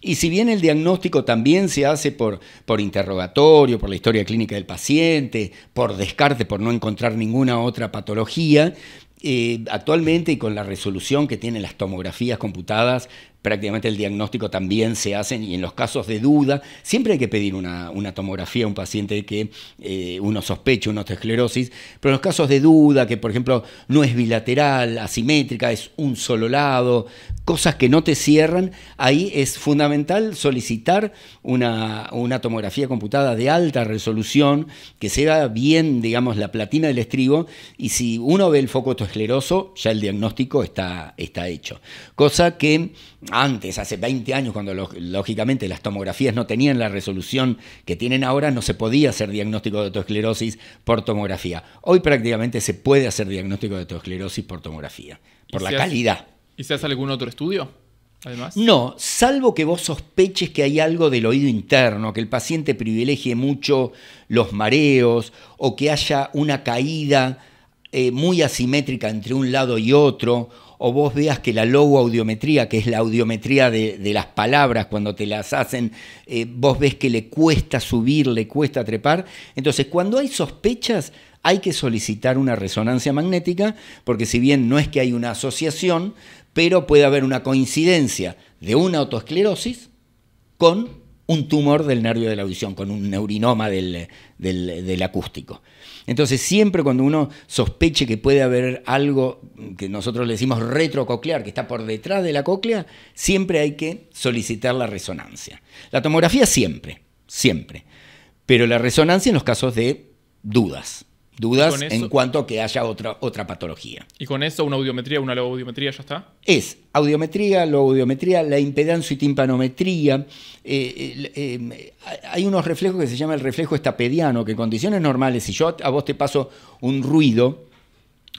S2: Y si bien el diagnóstico también se hace por, por, interrogatorio, por la historia clínica del paciente, por descarte, por no encontrar ninguna otra patología, eh, actualmente y con la resolución que tienen las tomografías computadas, prácticamente el diagnóstico también se hace, y en los casos de duda siempre hay que pedir una, tomografía a un paciente que eh, uno sospecha una esclerosis, pero en los casos de duda, que por ejemplo no es bilateral, asimétrica, es un solo lado, cosas que no te cierran, ahí es fundamental solicitar una, tomografía computada de alta resolución, que sea bien, digamos, la platina del estribo, y si uno ve el foco escleroso, ya el diagnóstico está, está hecho. Cosa que antes, hace 20 años, cuando lógicamente las tomografías no tenían la resolución que tienen ahora, no se podía hacer diagnóstico de autoesclerosis por tomografía. Hoy prácticamente se puede hacer diagnóstico de autoesclerosis por tomografía, por la calidad.
S1: ¿Y se hace algún otro estudio? Además. No,
S2: salvo que vos sospeches que hay algo del oído interno, que el paciente privilegie mucho los mareos o que haya una caída eh, muy asimétrica entre un lado y otro o vos veas que la audiometría, que es la audiometría de, las palabras cuando te las hacen, eh, vos ves que le cuesta subir, le cuesta trepar. Entonces, cuando hay sospechas, hay que solicitar una resonancia magnética, porque si bien no es que hay una asociación, pero puede haber una coincidencia de una autoesclerosis con un tumor del nervio de la audición, con un neurinoma del acústico. Entonces, siempre cuando uno sospeche que puede haber algo que nosotros le decimos retrococlear, que está por detrás de la cóclea, siempre hay que solicitar la resonancia. La tomografía siempre, siempre. Pero la resonancia en los casos de dudas dudas en cuanto que haya otra, otra patología.
S1: ¿Y con eso una audiometría, una logoaudiometría ya está?
S2: Es audiometría, logoaudiometría, la impedancia y timpanometría. Eh, eh, eh, hay unos reflejos que se llama el reflejo estapediano, que en condiciones normales, si yo a vos te paso un ruido,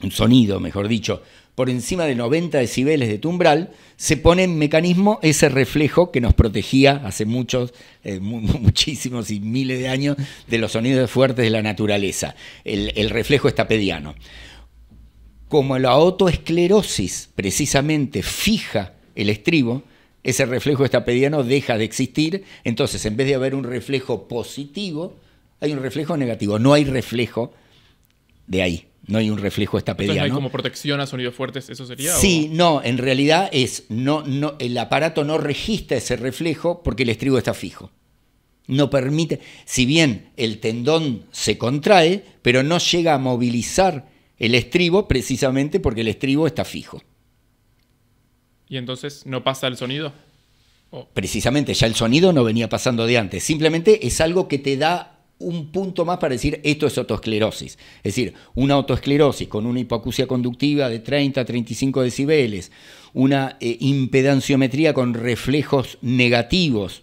S2: un sonido, mejor dicho, por encima de 90 decibeles de tumbral se pone en mecanismo ese reflejo que nos protegía hace muchos, eh, muchísimos y miles de años de los sonidos fuertes de la naturaleza, el, el reflejo estapediano. Como la autoesclerosis precisamente fija el estribo, ese reflejo estapediano deja de existir, entonces en vez de haber un reflejo positivo, hay un reflejo negativo, no hay reflejo de ahí. No hay un reflejo esta ¿no? hay como
S1: protección a sonidos fuertes? ¿Eso Sí,
S2: no, en realidad es, no, no, el aparato no registra ese reflejo porque el estribo está fijo. No permite, si bien el tendón se contrae, pero no llega a movilizar el estribo precisamente porque el estribo está fijo.
S1: ¿Y entonces no pasa el sonido?
S2: Precisamente, ya el sonido no venía pasando de antes. Simplemente es algo que te da un punto más para decir esto es autoesclerosis. Es decir, una autoesclerosis con una hipoacusia conductiva de 30 a 35 decibeles, una eh, impedanciometría con reflejos negativos,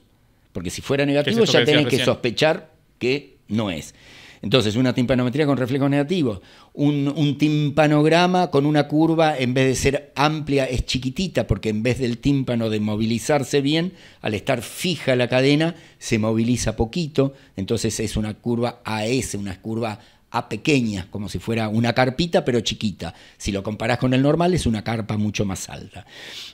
S2: porque si fuera negativo ya tenés que sospechar que no es. Entonces, una timpanometría con reflejos negativos, un, un, timpanograma con una curva, en vez de ser amplia, es chiquitita, porque en vez del tímpano de movilizarse bien, al estar fija la cadena, se moviliza poquito, entonces es una curva AS, una curva a pequeña como si fuera una carpita, pero chiquita. Si lo comparás con el normal, es una carpa mucho más alta.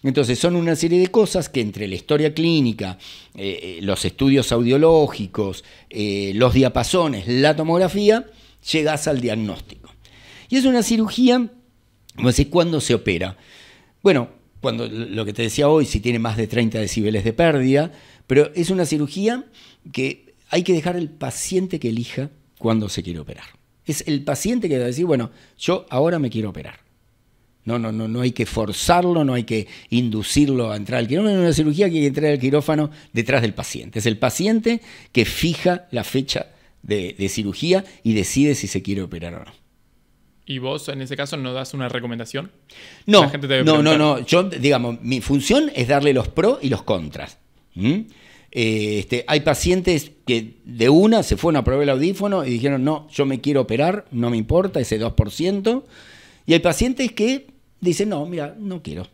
S2: Entonces, son una serie de cosas que entre la historia clínica, eh, eh, los estudios audiológicos, eh, los diapasones, la tomografía, llegás al diagnóstico. Y es una cirugía, decir, ¿cuándo se opera? Bueno, cuando lo que te decía hoy, si tiene más de 30 decibeles de pérdida, pero es una cirugía que hay que dejar al paciente que elija cuándo se quiere operar. Es el paciente que va a decir, bueno, yo ahora me quiero operar. No, no, no, no hay que forzarlo, no hay que inducirlo a entrar al quirófano. En una cirugía que hay que entrar al quirófano detrás del paciente. Es el paciente que fija la fecha de, cirugía y decide si se quiere operar o no.
S1: ¿Y vos en ese caso no das una recomendación? No, no, no, no. Yo,
S2: digamos, mi función es darle los pros y los contras. Eh, este, hay pacientes que de una se fueron a probar el audífono y dijeron, no, yo me quiero operar, no me importa ese 2%. Y hay pacientes que dicen, no, mira, no quiero.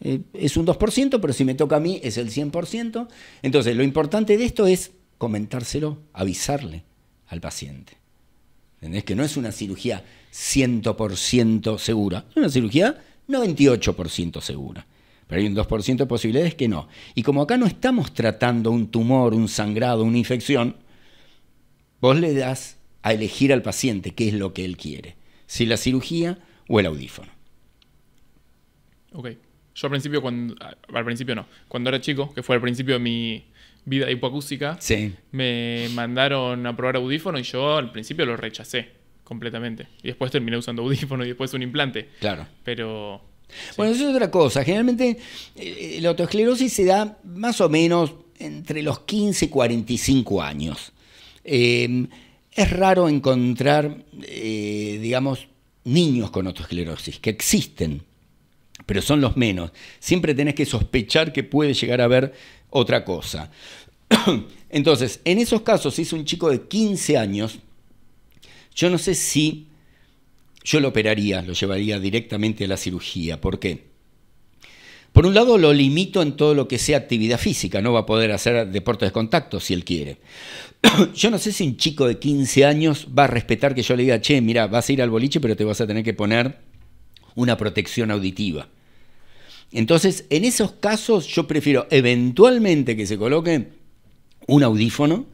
S2: Eh, es un 2%, pero si me toca a mí es el 100%. Entonces, lo importante de esto es comentárselo, avisarle al paciente. es Que no es una cirugía 100% segura, es una cirugía 98% segura pero hay un 2% de posibilidades que no. Y como acá no estamos tratando un tumor, un sangrado, una infección, vos le das a elegir al paciente qué es lo que él quiere, si la cirugía o el audífono.
S1: Ok. Yo al principio, cuando, al principio no, cuando era chico, que fue al principio de mi vida hipoacústica, sí. me mandaron a probar audífono y yo al principio lo rechacé completamente. Y después terminé usando audífono y después un implante. Claro. Pero
S2: bueno, eso es otra cosa. Generalmente eh, la autoesclerosis se da más o menos entre los 15 y 45 años. Em, es raro encontrar, eh, digamos, niños con autoesclerosis, que existen, pero son los menos. Siempre tenés que sospechar que puede llegar a haber otra cosa. Entonces, en esos casos, si es un chico de 15 años, yo no sé si yo lo operaría, lo llevaría directamente a la cirugía. ¿Por qué? Por un lado, lo limito en todo lo que sea actividad física, no va a poder hacer deportes de contacto si él quiere. yo no sé si un chico de 15 años va a respetar que yo le diga, che, mira, vas a ir al boliche, pero te vas a tener que poner una protección auditiva. Entonces, en esos casos, yo prefiero eventualmente que se coloque un audífono,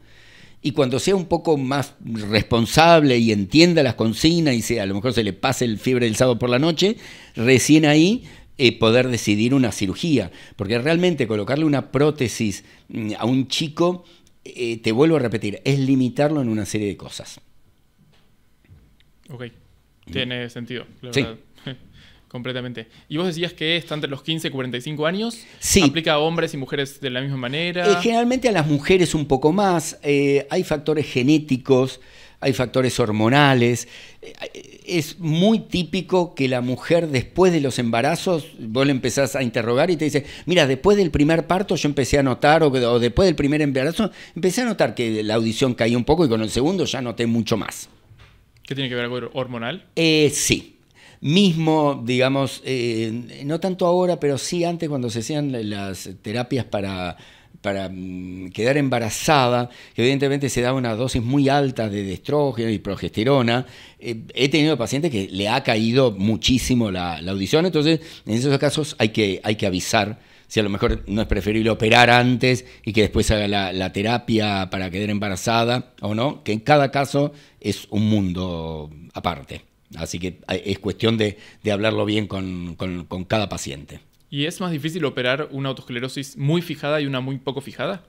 S2: y cuando sea un poco más responsable y entienda las consignas y sea, a lo mejor se le pase el fiebre del sábado por la noche, recién ahí eh, poder decidir una cirugía. Porque realmente colocarle una prótesis mm, a un chico, eh, te vuelvo a repetir, es limitarlo en una serie de cosas.
S1: Ok, tiene sentido. La Verdad. Completamente. Y vos decías que está entre los 15 y 45 años. Sí. ¿Aplica a hombres y mujeres de la misma manera? Eh,
S2: generalmente a las mujeres un poco más. Eh, hay factores genéticos, hay factores hormonales. Eh, es muy típico que la mujer después de los embarazos, vos le empezás a interrogar y te dice, mira, después del primer parto yo empecé a notar, o, después del primer embarazo, empecé a notar que la audición caía un poco y con el segundo ya noté mucho más.
S1: ¿Qué tiene que ver algo hormonal?
S2: sí mismo, digamos, eh, no tanto ahora, pero sí antes cuando se hacían las terapias para para mm, quedar embarazada, que evidentemente se daba una dosis muy alta de estrógeno y progesterona. Eh, he tenido pacientes que le ha caído muchísimo la, audición, entonces en esos casos hay que, hay que avisar si a lo mejor no es preferible operar antes y que después haga la, la terapia para quedar embarazada o no, que en cada caso es un mundo aparte. Así que eh, es cuestión de, hablarlo bien con, cada paciente.
S1: ¿Y es más difícil operar una autosclerosis muy fijada y una muy poco fijada?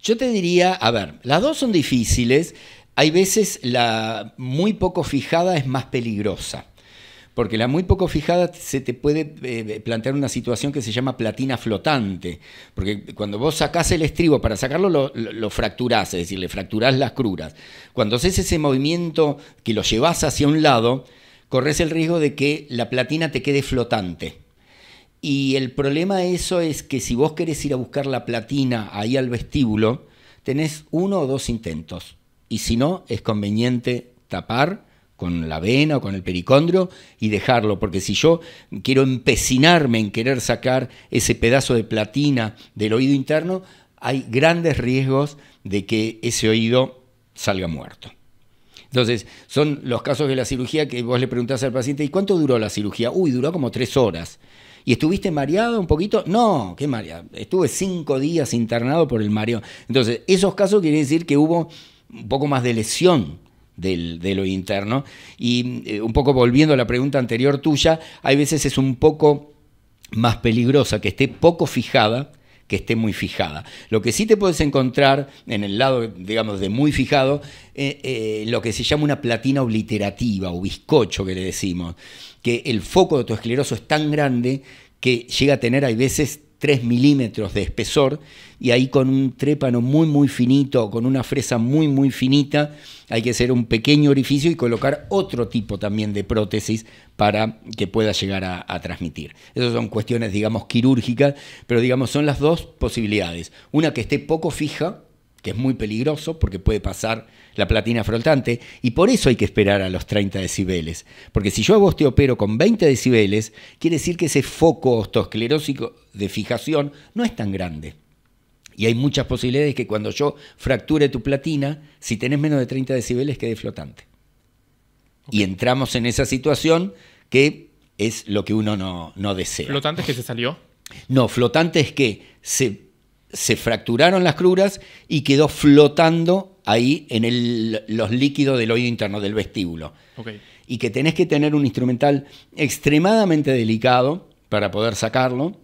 S2: Yo te diría, a ver, las dos son difíciles. Hay veces la muy poco fijada es más peligrosa porque la muy poco fijada se te puede eh, plantear una situación que se llama platina flotante, porque cuando vos sacás el estribo para sacarlo lo, lo, fracturás, es decir, le fracturás las cruras. Cuando haces ese movimiento que lo llevas hacia un lado, corres el riesgo de que la platina te quede flotante. Y el problema de eso es que si vos querés ir a buscar la platina ahí al vestíbulo, tenés uno o dos intentos. Y si no, es conveniente tapar con la vena o con el pericondrio y dejarlo, porque si yo quiero empecinarme en querer sacar ese pedazo de platina del oído interno, hay grandes riesgos de que ese oído salga muerto. Entonces, son los casos de la cirugía que vos le preguntás al paciente, ¿y cuánto duró la cirugía? Uy, duró como tres horas. ¿Y estuviste mareado un poquito? No, qué mareado. Estuve cinco días internado por el mareo. Entonces, esos casos quiere decir que hubo un poco más de lesión de lo interno. Y eh, un poco volviendo a la pregunta anterior tuya, hay veces es un poco más peligrosa que esté poco fijada que esté muy fijada. Lo que sí te puedes encontrar en el lado, digamos, de muy fijado, eh, eh, lo que se llama una platina obliterativa o bizcocho que le decimos, que el foco de tu escleroso es tan grande que llega a tener, hay veces, 3 milímetros de espesor y ahí con un trépano muy muy finito, con una fresa muy muy finita, hay que hacer un pequeño orificio y colocar otro tipo también de prótesis para que pueda llegar a, a transmitir. Esas son cuestiones, digamos, quirúrgicas, pero digamos, son las dos posibilidades. Una que esté poco fija, que es muy peligroso porque puede pasar la platina flotante y por eso hay que esperar a los 30 decibeles, porque si yo a vos te opero con 20 decibeles, quiere decir que ese foco osteosclerósico de fijación no es tan grande. Y hay muchas posibilidades que cuando yo fracture tu platina, si tenés menos de 30 decibeles quede flotante. Y entramos en esa situación que es lo que uno no, no desea. ¿Flotante es que se salió? No, flotante es que se se fracturaron las cruras y quedó flotando ahí en el, los líquidos del oído interno del vestíbulo. Y que tenés que tener un instrumental extremadamente delicado para poder sacarlo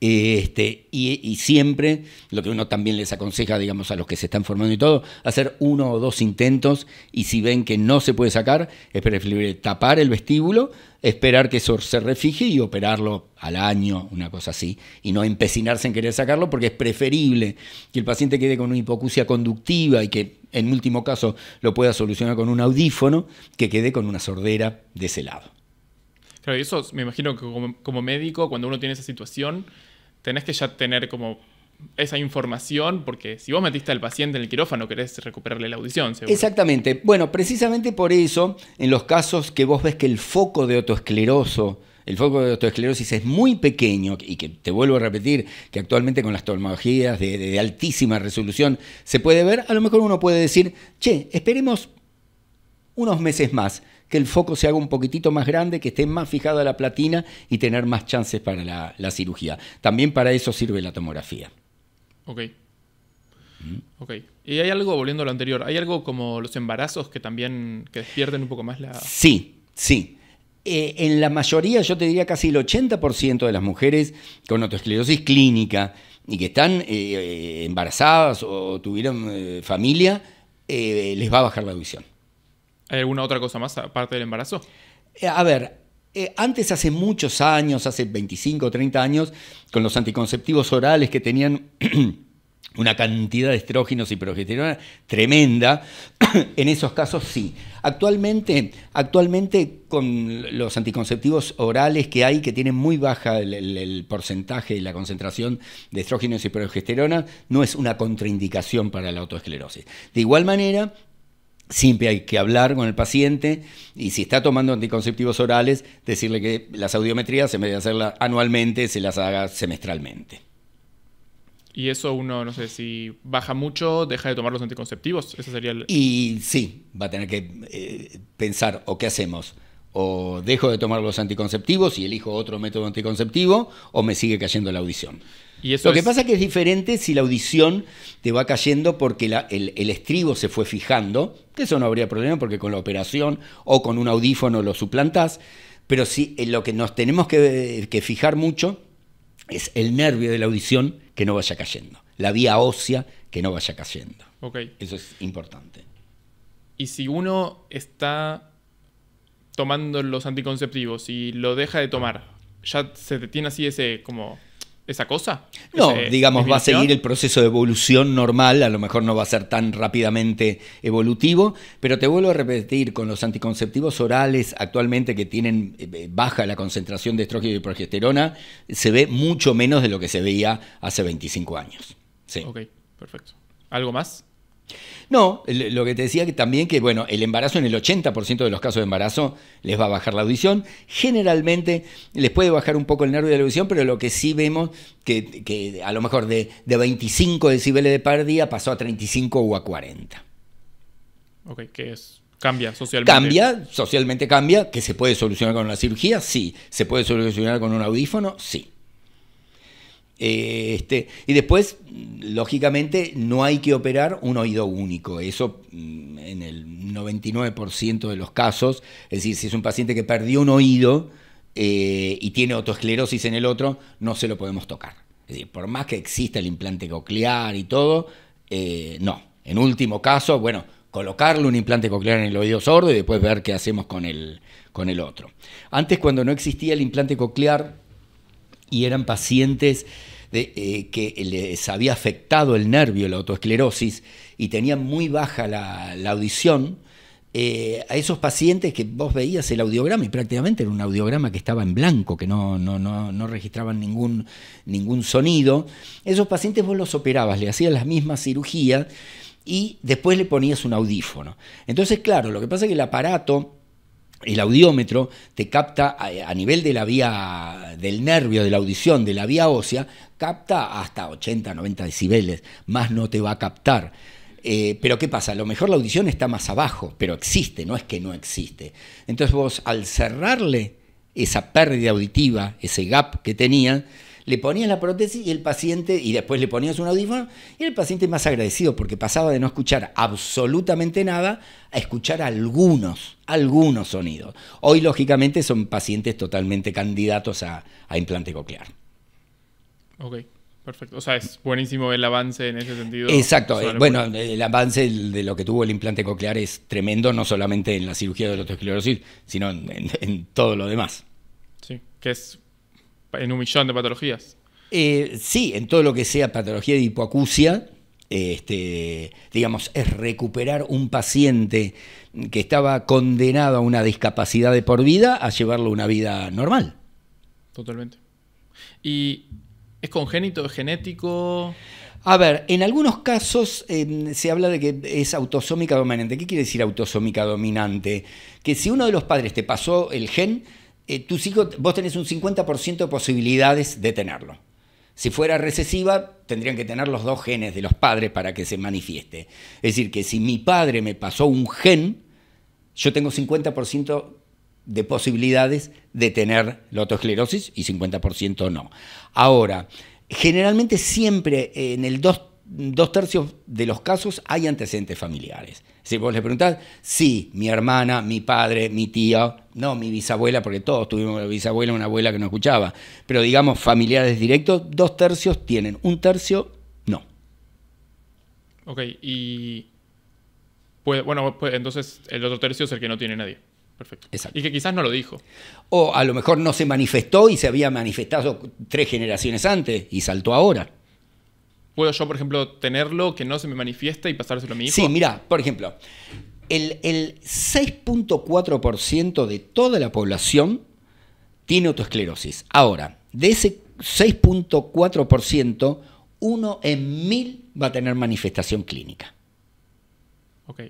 S2: este, y, siempre, lo que uno también les aconseja, digamos, a los que se están formando y todo, hacer uno o dos intentos y si ven que no se puede sacar, es preferible tapar el vestíbulo, esperar que eso se refije y operarlo al año, una cosa así, y no empecinarse en querer sacarlo porque es preferible que el paciente quede con una hipocucia conductiva y que en último caso lo pueda solucionar con un audífono que quede con una sordera de ese lado.
S1: Claro, y eso me imagino que como médico, cuando uno tiene esa situación, tenés que ya tener como esa información, porque si vos metiste al paciente en el quirófano, querés recuperarle la audición.
S2: Exactamente. Bueno, precisamente por eso, en los casos que vos ves que el foco de otoescleroso, el foco de otoesclerosis es muy pequeño y que te vuelvo a repetir que actualmente con las tomografías de altísima resolución se puede ver, a lo mejor uno puede decir, che, esperemos unos meses más que el foco se haga un poquitito más grande, que esté más fijada la platina y tener más chances para la, cirugía. También para eso sirve la tomografía.
S1: Ok. Mm. Ok. Y hay algo, volviendo a lo anterior, ¿hay algo como los embarazos que también que despierten un poco más la...
S2: Sí, sí. Eh, en la mayoría, yo te diría casi el 80% de las mujeres con otoesclerosis clínica y que están eh, eh, embarazadas o tuvieron familia, les va a bajar la visión.
S1: ¿Hay alguna otra cosa más aparte del embarazo?
S2: Eh, a ver, eh, antes hace muchos años, hace 25 o 30 años, con los anticonceptivos orales que tenían una cantidad de estrógenos y progesterona tremenda, en esos casos sí. Actualmente, actualmente con los anticonceptivos orales que hay, que tienen muy baja el porcentaje y la concentración de estrógenos y progesterona, no es una contraindicación para la autoesclerosis. De igual manera, Siempre hay que hablar con el paciente y si está tomando anticonceptivos orales, decirle que las audiometrías, en vez de hacerlas anualmente, se las haga semestralmente.
S1: Y eso uno, no sé, si baja mucho, deja de tomar los anticonceptivos. Ese sería el...
S2: Y sí, va a tener que eh, pensar, ¿o qué hacemos? ¿O dejo de tomar los anticonceptivos y elijo otro método anticonceptivo? ¿O me sigue cayendo la audición?
S1: Lo que pasa es que
S2: es diferente si la audición te va cayendo porque el, estribo se fue fijando, que eso no habría problema porque con la operación o con un audífono lo suplantás, pero si, eh, lo que nos tenemos eh, que, fijar mucho es el nervio de la audición que no vaya cayendo, la vía ósea que no vaya cayendo. Eso es importante.
S1: Y si uno está tomando los anticonceptivos y lo deja de tomar, ya se detiene así ese como esa cosa? No, digamos, va a seguir el
S2: proceso de evolución normal, a lo mejor no va a ser tan rápidamente evolutivo, pero te vuelvo a repetir, con los anticonceptivos orales actualmente que tienen eh, eh, baja la concentración de estrógeno y progesterona, se ve mucho menos de lo que se veía hace 25 años. Sí. Ok, perfecto. ¿Algo más? No, lo que te decía que también que, bueno, el embarazo en el 80% de los casos de embarazo les va a bajar la audición. Generalmente les puede bajar un poco el nervio de la audición, pero lo que sí vemos que, que a lo mejor de, de 25 decibeles de pérdida pasó a 35 o a
S1: 40. Ok, ¿qué es? Cambia socialmente. Cambia,
S2: socialmente cambia, que se puede solucionar con una cirugía, sí. ¿Se puede solucionar con un audífono? Sí. Eh, este, y después, lógicamente, no hay que operar un oído único. Eso mm, en el 99% de los casos. Es decir, si es un paciente que perdió un oído eh, y tiene otosclerosis en el otro, no se lo podemos tocar. Es decir, por más que exista el implante coclear y todo, eh, no. En último caso, bueno, colocarle un implante coclear en el oído sordo y después ver qué hacemos con el, con el otro. Antes, cuando no existía el implante coclear y eran pacientes eh, que les había afectado el nervio, la autoesclerosis, y tenían muy baja la, audición, eh, a esos pacientes que vos veías el audiograma y prácticamente era un audiograma que estaba en blanco, que no, no, no, no registraban ningún, ningún sonido, esos pacientes vos los operabas, le hacías las mismas cirugías y después le ponías un audífono. Entonces, claro, lo que pasa es que el aparato el audiómetro te capta a, nivel de la vía del nervio, de la audición, de la vía ósea, capta hasta 80, 90 decibeles, más no te va a captar. Eh, pero ¿qué pasa? A lo mejor la audición está más abajo, pero existe, no es que no existe. Entonces vos al cerrarle esa pérdida auditiva, ese gap que tenía, le ponías la prótesis y el paciente, y después le ponías un audífono, y el paciente más agradecido porque pasaba de no escuchar absolutamente nada a escuchar algunos, algunos sonidos. Hoy, lógicamente, son pacientes totalmente candidatos a, implante coclear.
S1: Ok. Perfecto. O sea, es buenísimo el avance en ese sentido. Exacto. Eh, bueno, el avance
S2: de lo que tuvo el implante coclear es tremendo, no solamente en la cirugía de la sino en, todo lo demás.
S1: Sí, que es en un millón de patologías.
S2: Eh, sí, en todo lo que sea patología de hipoacusia, este, digamos, es recuperar un paciente que estaba condenado a una discapacidad de por vida a llevarlo una vida normal.
S1: Totalmente. ¿Y es congénito, genético?
S2: A ver, en algunos casos em, se habla de que es autosómica dominante. ¿Qué quiere decir autosómica dominante? Que si uno de los padres te pasó el gen, eh, tus hijos, vos tenés un 50% de posibilidades de tenerlo. Si fuera recesiva, tendrían que tener los dos genes de los padres para que se manifieste. Es decir, que si mi padre me pasó un gen, yo tengo 50% de posibilidades de tener la y 50% no. Ahora, generalmente siempre eh, en el dos tercios de los casos hay antecedentes familiares. Si vos le preguntás, sí, mi hermana, mi padre, mi tío, no mi bisabuela, porque todos tuvimos una bisabuela, una abuela que no escuchaba, pero digamos familiares directos, dos tercios tienen, un tercio no.
S1: Ok, y bueno, entonces el otro tercio es el que no tiene nadie. Perfecto. Exacto. Y que quizás no lo dijo.
S2: O a lo mejor no se manifestó y se había manifestado tres generaciones antes y saltó ahora.
S1: ¿Puedo yo, por ejemplo, tenerlo, que no se me manifiesta y pasárselo a mi hijo? Sí,
S2: mira, por ejemplo, el, el 6.4% de toda la población tiene autoesclerosis. Ahora, de ese 6.4%, uno en mil va a tener manifestación clínica. Ok.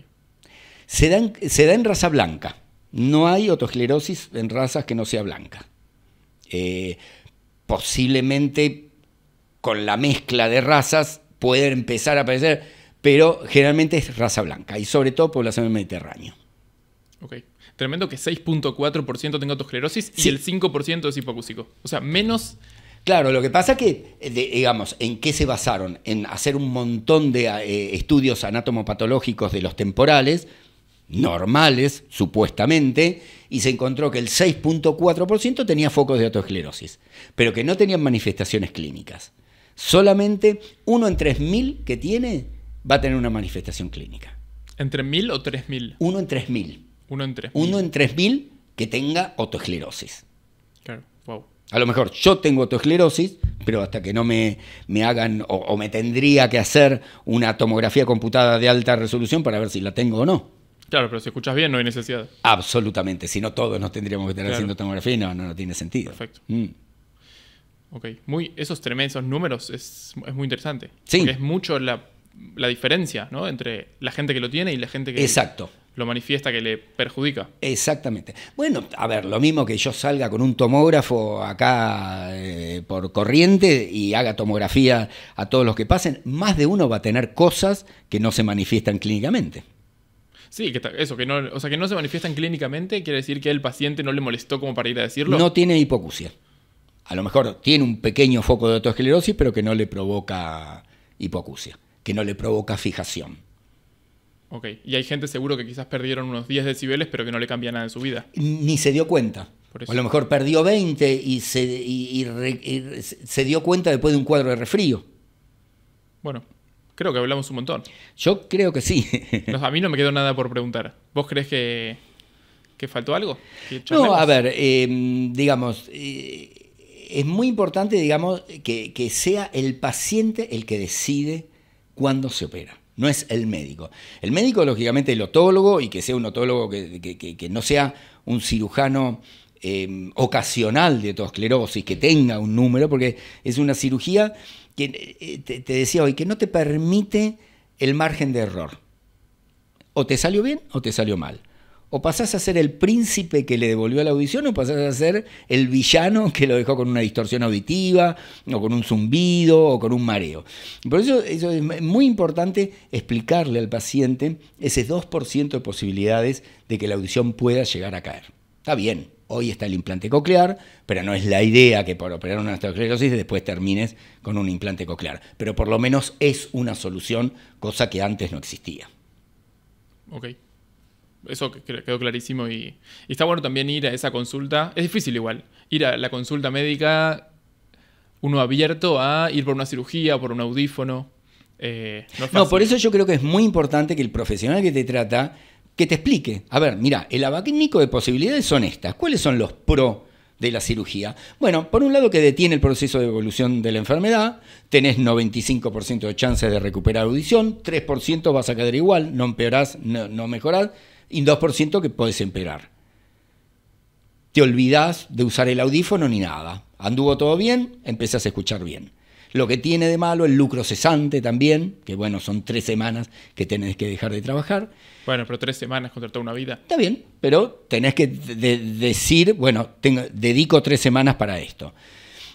S2: Se da, en, se da en raza blanca. No hay autoesclerosis en razas que no sea blanca. Eh, posiblemente con la mezcla de razas puede empezar a aparecer, pero generalmente es raza blanca y sobre todo población del Mediterráneo.
S1: Ok. Tremendo que 6.4% tenga autosclerosis y el 5% es hipocúsico. O sea, menos...
S2: Claro, lo que pasa es que, digamos, ¿en qué se basaron? En hacer un montón de eh, estudios anatomopatológicos de los temporales, normales, supuestamente, y se encontró que el 6.4% tenía focos de autosclerosis, pero que no tenían manifestaciones clínicas solamente uno en 3.000 que tiene va a tener una manifestación clínica.
S1: ¿Entre 1.000 o 3.000?
S2: Uno en 3.000.
S1: Uno en 3.000. Uno
S2: en 3.000 que tenga otoesclerosis.
S1: Claro, wow.
S2: A lo mejor yo tengo otoesclerosis, pero hasta que no me, me hagan o, me tendría que hacer una tomografía computada de alta resolución para ver si la tengo o no.
S1: Claro, pero si escuchas bien no hay necesidad.
S2: Absolutamente, si no todos nos tendríamos que estar haciendo tomografía y no, no, no tiene sentido. Perfecto. Mm.
S1: Ok, muy, esos tremendos números es, muy interesante. es mucho la, diferencia, Entre la gente que lo tiene y la gente que lo manifiesta, que le perjudica.
S2: Exactamente. Bueno, a ver, lo mismo que yo salga con un tomógrafo acá eh, por corriente y haga tomografía a todos los que pasen, más de uno va a tener cosas que no se manifiestan clínicamente.
S1: Sí, que eso, que no, o sea, que no se manifiestan clínicamente, quiere decir que el paciente no le molestó como para ir a decirlo. No
S2: tiene hipocucia a lo mejor tiene un pequeño foco de autoesclerosis, pero que no le provoca hipoacusia, que no le provoca fijación.
S1: Ok, y hay gente seguro que quizás perdieron unos 10 decibeles, pero que no le cambia nada en su vida.
S2: Ni se dio cuenta. a lo mejor perdió 20 y se, dio cuenta después de un cuadro de refrío.
S1: Bueno, creo que hablamos un montón.
S2: Yo creo que sí.
S1: a mí no me quedó nada por preguntar. ¿Vos crees que, faltó algo? no, a ver,
S2: em, digamos, eh, es muy importante, digamos, que, sea el paciente el que decide cuándo se opera. No es el médico. El médico, lógicamente, el otólogo, y que sea un otólogo que, no sea un cirujano eh, ocasional de tosclerosis, que tenga un número, porque es una cirugía que eh, te decía hoy, que no te permite el margen de error. O te salió bien o te salió mal. O pasás a ser el príncipe que le devolvió la audición, o pasás a ser el villano que lo dejó con una distorsión auditiva, o con un zumbido, o con un mareo. Por eso, es muy importante explicarle al paciente ese 2% de posibilidades de que la audición pueda llegar a caer. Está bien, hoy está el implante coclear, pero no es la idea que por operar una astroclerosis después termines con un implante coclear. Pero por lo menos es una solución, cosa que antes no existía.
S1: Okay. Eso quedó clarísimo y, está bueno también ir a esa consulta. Es difícil igual, ir a la consulta médica, uno abierto a ir por una cirugía, por un audífono. Eh, no, por eso
S2: yo creo que es muy importante que el profesional que te trata, que te explique. A ver, mira, el abanico de posibilidades son estas. ¿Cuáles son los pro? de la cirugía. Bueno, por un lado que detiene el proceso de evolución de la enfermedad, tenés 95% de chances de recuperar audición, 3% vas a quedar igual, no empeorás, no, no mejorás, y un 2% que puedes empeorar. Te olvidas de usar el audífono ni nada. Anduvo todo bien, empezás a escuchar bien. Lo que tiene de malo el lucro cesante también, que bueno, son tres semanas que tenés que dejar de trabajar.
S1: Bueno, pero tres semanas contra toda una vida. Está
S2: bien, pero tenés que decir, bueno, dedico tres semanas para esto.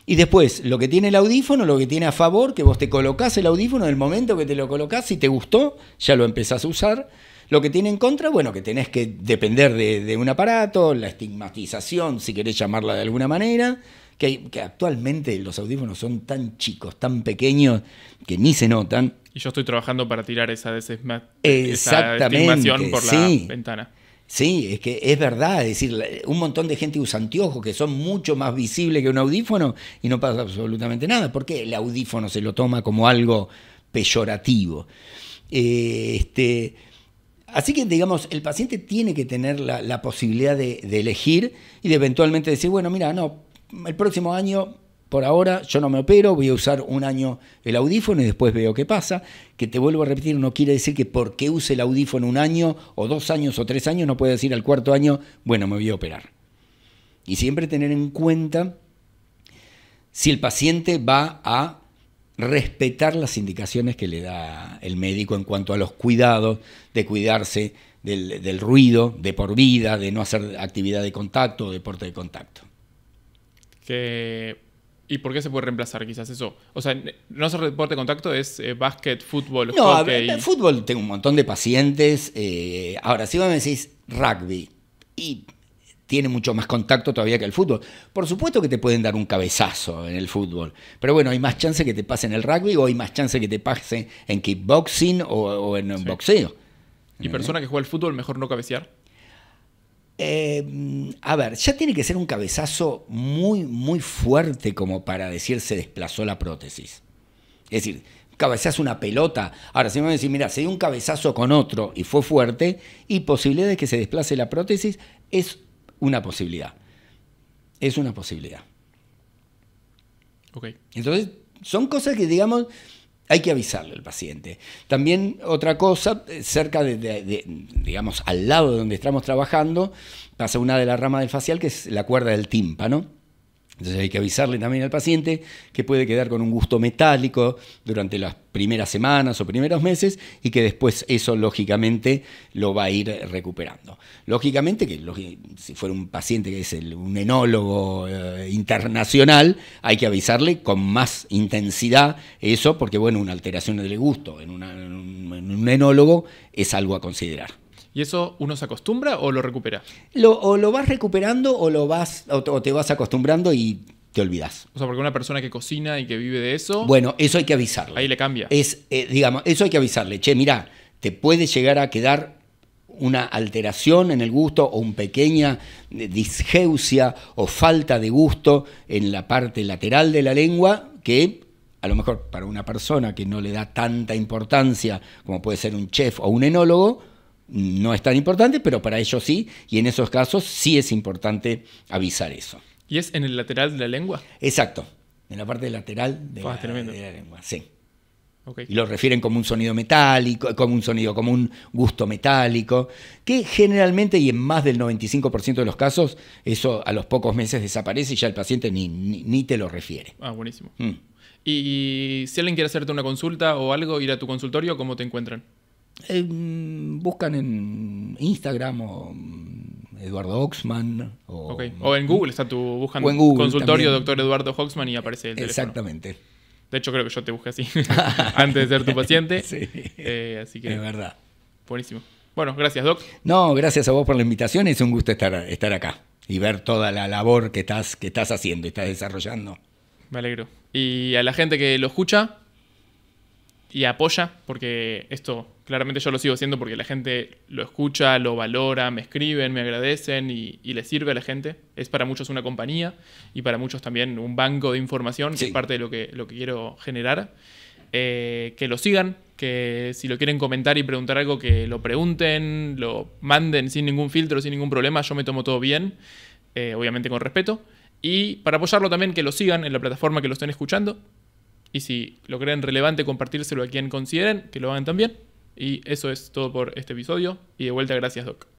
S2: Y después, lo que tiene el audífono, lo que tiene a favor, que vos te colocás el audífono en el momento que te lo colocás, si te gustó, ya lo empezás a usar. Lo que tiene en contra, bueno, que tenés que depender de, un aparato, la estigmatización, si querés llamarla de alguna manera, que, actualmente los audífonos son tan chicos, tan pequeños, que ni se notan.
S1: Y yo estoy trabajando para tirar esa, desesma, Exactamente, por la ventana.
S2: Sí, es que es verdad, es decir, un montón de gente usa anteojos que son mucho más visibles que un audífono y no pasa absolutamente nada, porque el audífono se lo toma como algo peyorativo. Eh, este, Así que, digamos, el paciente tiene que tener la, posibilidad de, elegir y de eventualmente decir, bueno, mira, no, el próximo año, por ahora, yo no me opero, voy a usar un año el audífono y después veo qué pasa. Que te vuelvo a repetir, no quiere decir que porque use el audífono un año o dos años o tres años, no puede decir al cuarto año, bueno, me voy a operar. Y siempre tener en cuenta si el paciente va a respetar las indicaciones que le da el médico en cuanto a los cuidados, de cuidarse del, ruido, de por vida, de no hacer actividad de contacto o deporte de contacto.
S1: ¿Y por qué se puede reemplazar quizás eso? O sea, no hacer deporte de contacto, es eh, básquet, fútbol, no, a No,
S2: fútbol tengo un montón de pacientes. Eh, ahora, si vos me decís rugby, y tiene mucho más contacto todavía que el fútbol. Por supuesto que te pueden dar un cabezazo en el fútbol, pero bueno, hay más chance que te pase en el rugby o hay más chance que te pase en kickboxing o, en boxeo.
S1: ¿Y persona que juega el fútbol mejor no cabecear?
S2: Eh, a ver, ya tiene que ser un cabezazo muy, muy fuerte como para decir se desplazó la prótesis. Es decir, cabeceas una pelota. Ahora, si me van a decir, mira, se dio un cabezazo con otro y fue fuerte, y posibilidades de que se desplace la prótesis es una posibilidad. Es una posibilidad. Entonces, son cosas que, digamos, hay que avisarle al paciente. También otra cosa, eh, cerca de, digamos, al lado de donde estamos trabajando, pasa una de las ramas del facial, que es la cuerda del tímpano entonces hay que avisarle también al paciente que puede quedar con un gusto metálico durante las primeras semanas o primeros meses y que después eso lógicamente lo va a ir recuperando. Lógicamente que si fuera un paciente que es un enólogo eh, internacional, hay que avisarle con más intensidad eso porque bueno, una alteración del gusto en un enólogo es algo
S1: a considerar. ¿Y eso uno se acostumbra o lo recupera?
S2: o lo vas recuperando o, lo vas, o, te vas acostumbrando y te olvidas.
S1: O sea, porque una persona que cocina y que vive de eso.
S2: Bueno, eso hay que avisarle. Ahí le cambia. Es, eh, digamos, eso hay que avisarle. Che, mira, te puede llegar a quedar una alteración en el gusto o una pequeña eh, disgeusia o falta de gusto en la parte lateral de la lengua que a lo mejor para una persona que no le da tanta importancia como puede ser un chef o un enólogo, no es tan importante, pero para ellos sí, y en esos casos sí es importante avisar eso.
S1: ¿Y es en el lateral de la lengua? Exacto, en la parte lateral de, ah, la,
S2: lengua, sí. Y lo refieren como un sonido metálico, como un sonido, como un gusto metálico, que generalmente y en más del 95% de los casos, eso a los pocos meses desaparece y ya el paciente ni, te lo refiere. Ah, buenísimo. Mm.
S1: y si alguien quiere hacerte una consulta o algo, ir a tu consultorio, ¿cómo te encuentran?
S2: Eh, buscan en Instagram o mm,
S1: Eduardo Oxman. O, en Google está tu buscan consultorio doctor Eduardo Hoxman y aparece el Exactamente. De hecho, creo que yo te busqué así antes de ser tu paciente. sí. Eh, así que. Es verdad. Buenísimo. Bueno, gracias, Doc.
S2: No, gracias a vos por la invitación. Es un gusto estar, estar acá y ver toda la labor que estás, que estás haciendo y estás desarrollando.
S1: Me alegro. Y a la gente que lo escucha y apoya, porque esto claramente yo lo sigo haciendo porque la gente lo escucha, lo valora, me escriben, me agradecen y, y le sirve a la gente. Es para muchos una compañía y para muchos también un banco de información, que es parte de lo que, lo que quiero generar. Eh, que lo sigan, que si lo quieren comentar y preguntar algo, que lo pregunten, lo manden sin ningún filtro, sin ningún problema. Yo me tomo todo bien, eh, obviamente con respeto. Y para apoyarlo también, que lo sigan en la plataforma que lo estén escuchando. Y si lo creen relevante, compartírselo a quien consideren, que lo hagan también. Y eso es todo por este episodio. Y de vuelta, gracias Doc.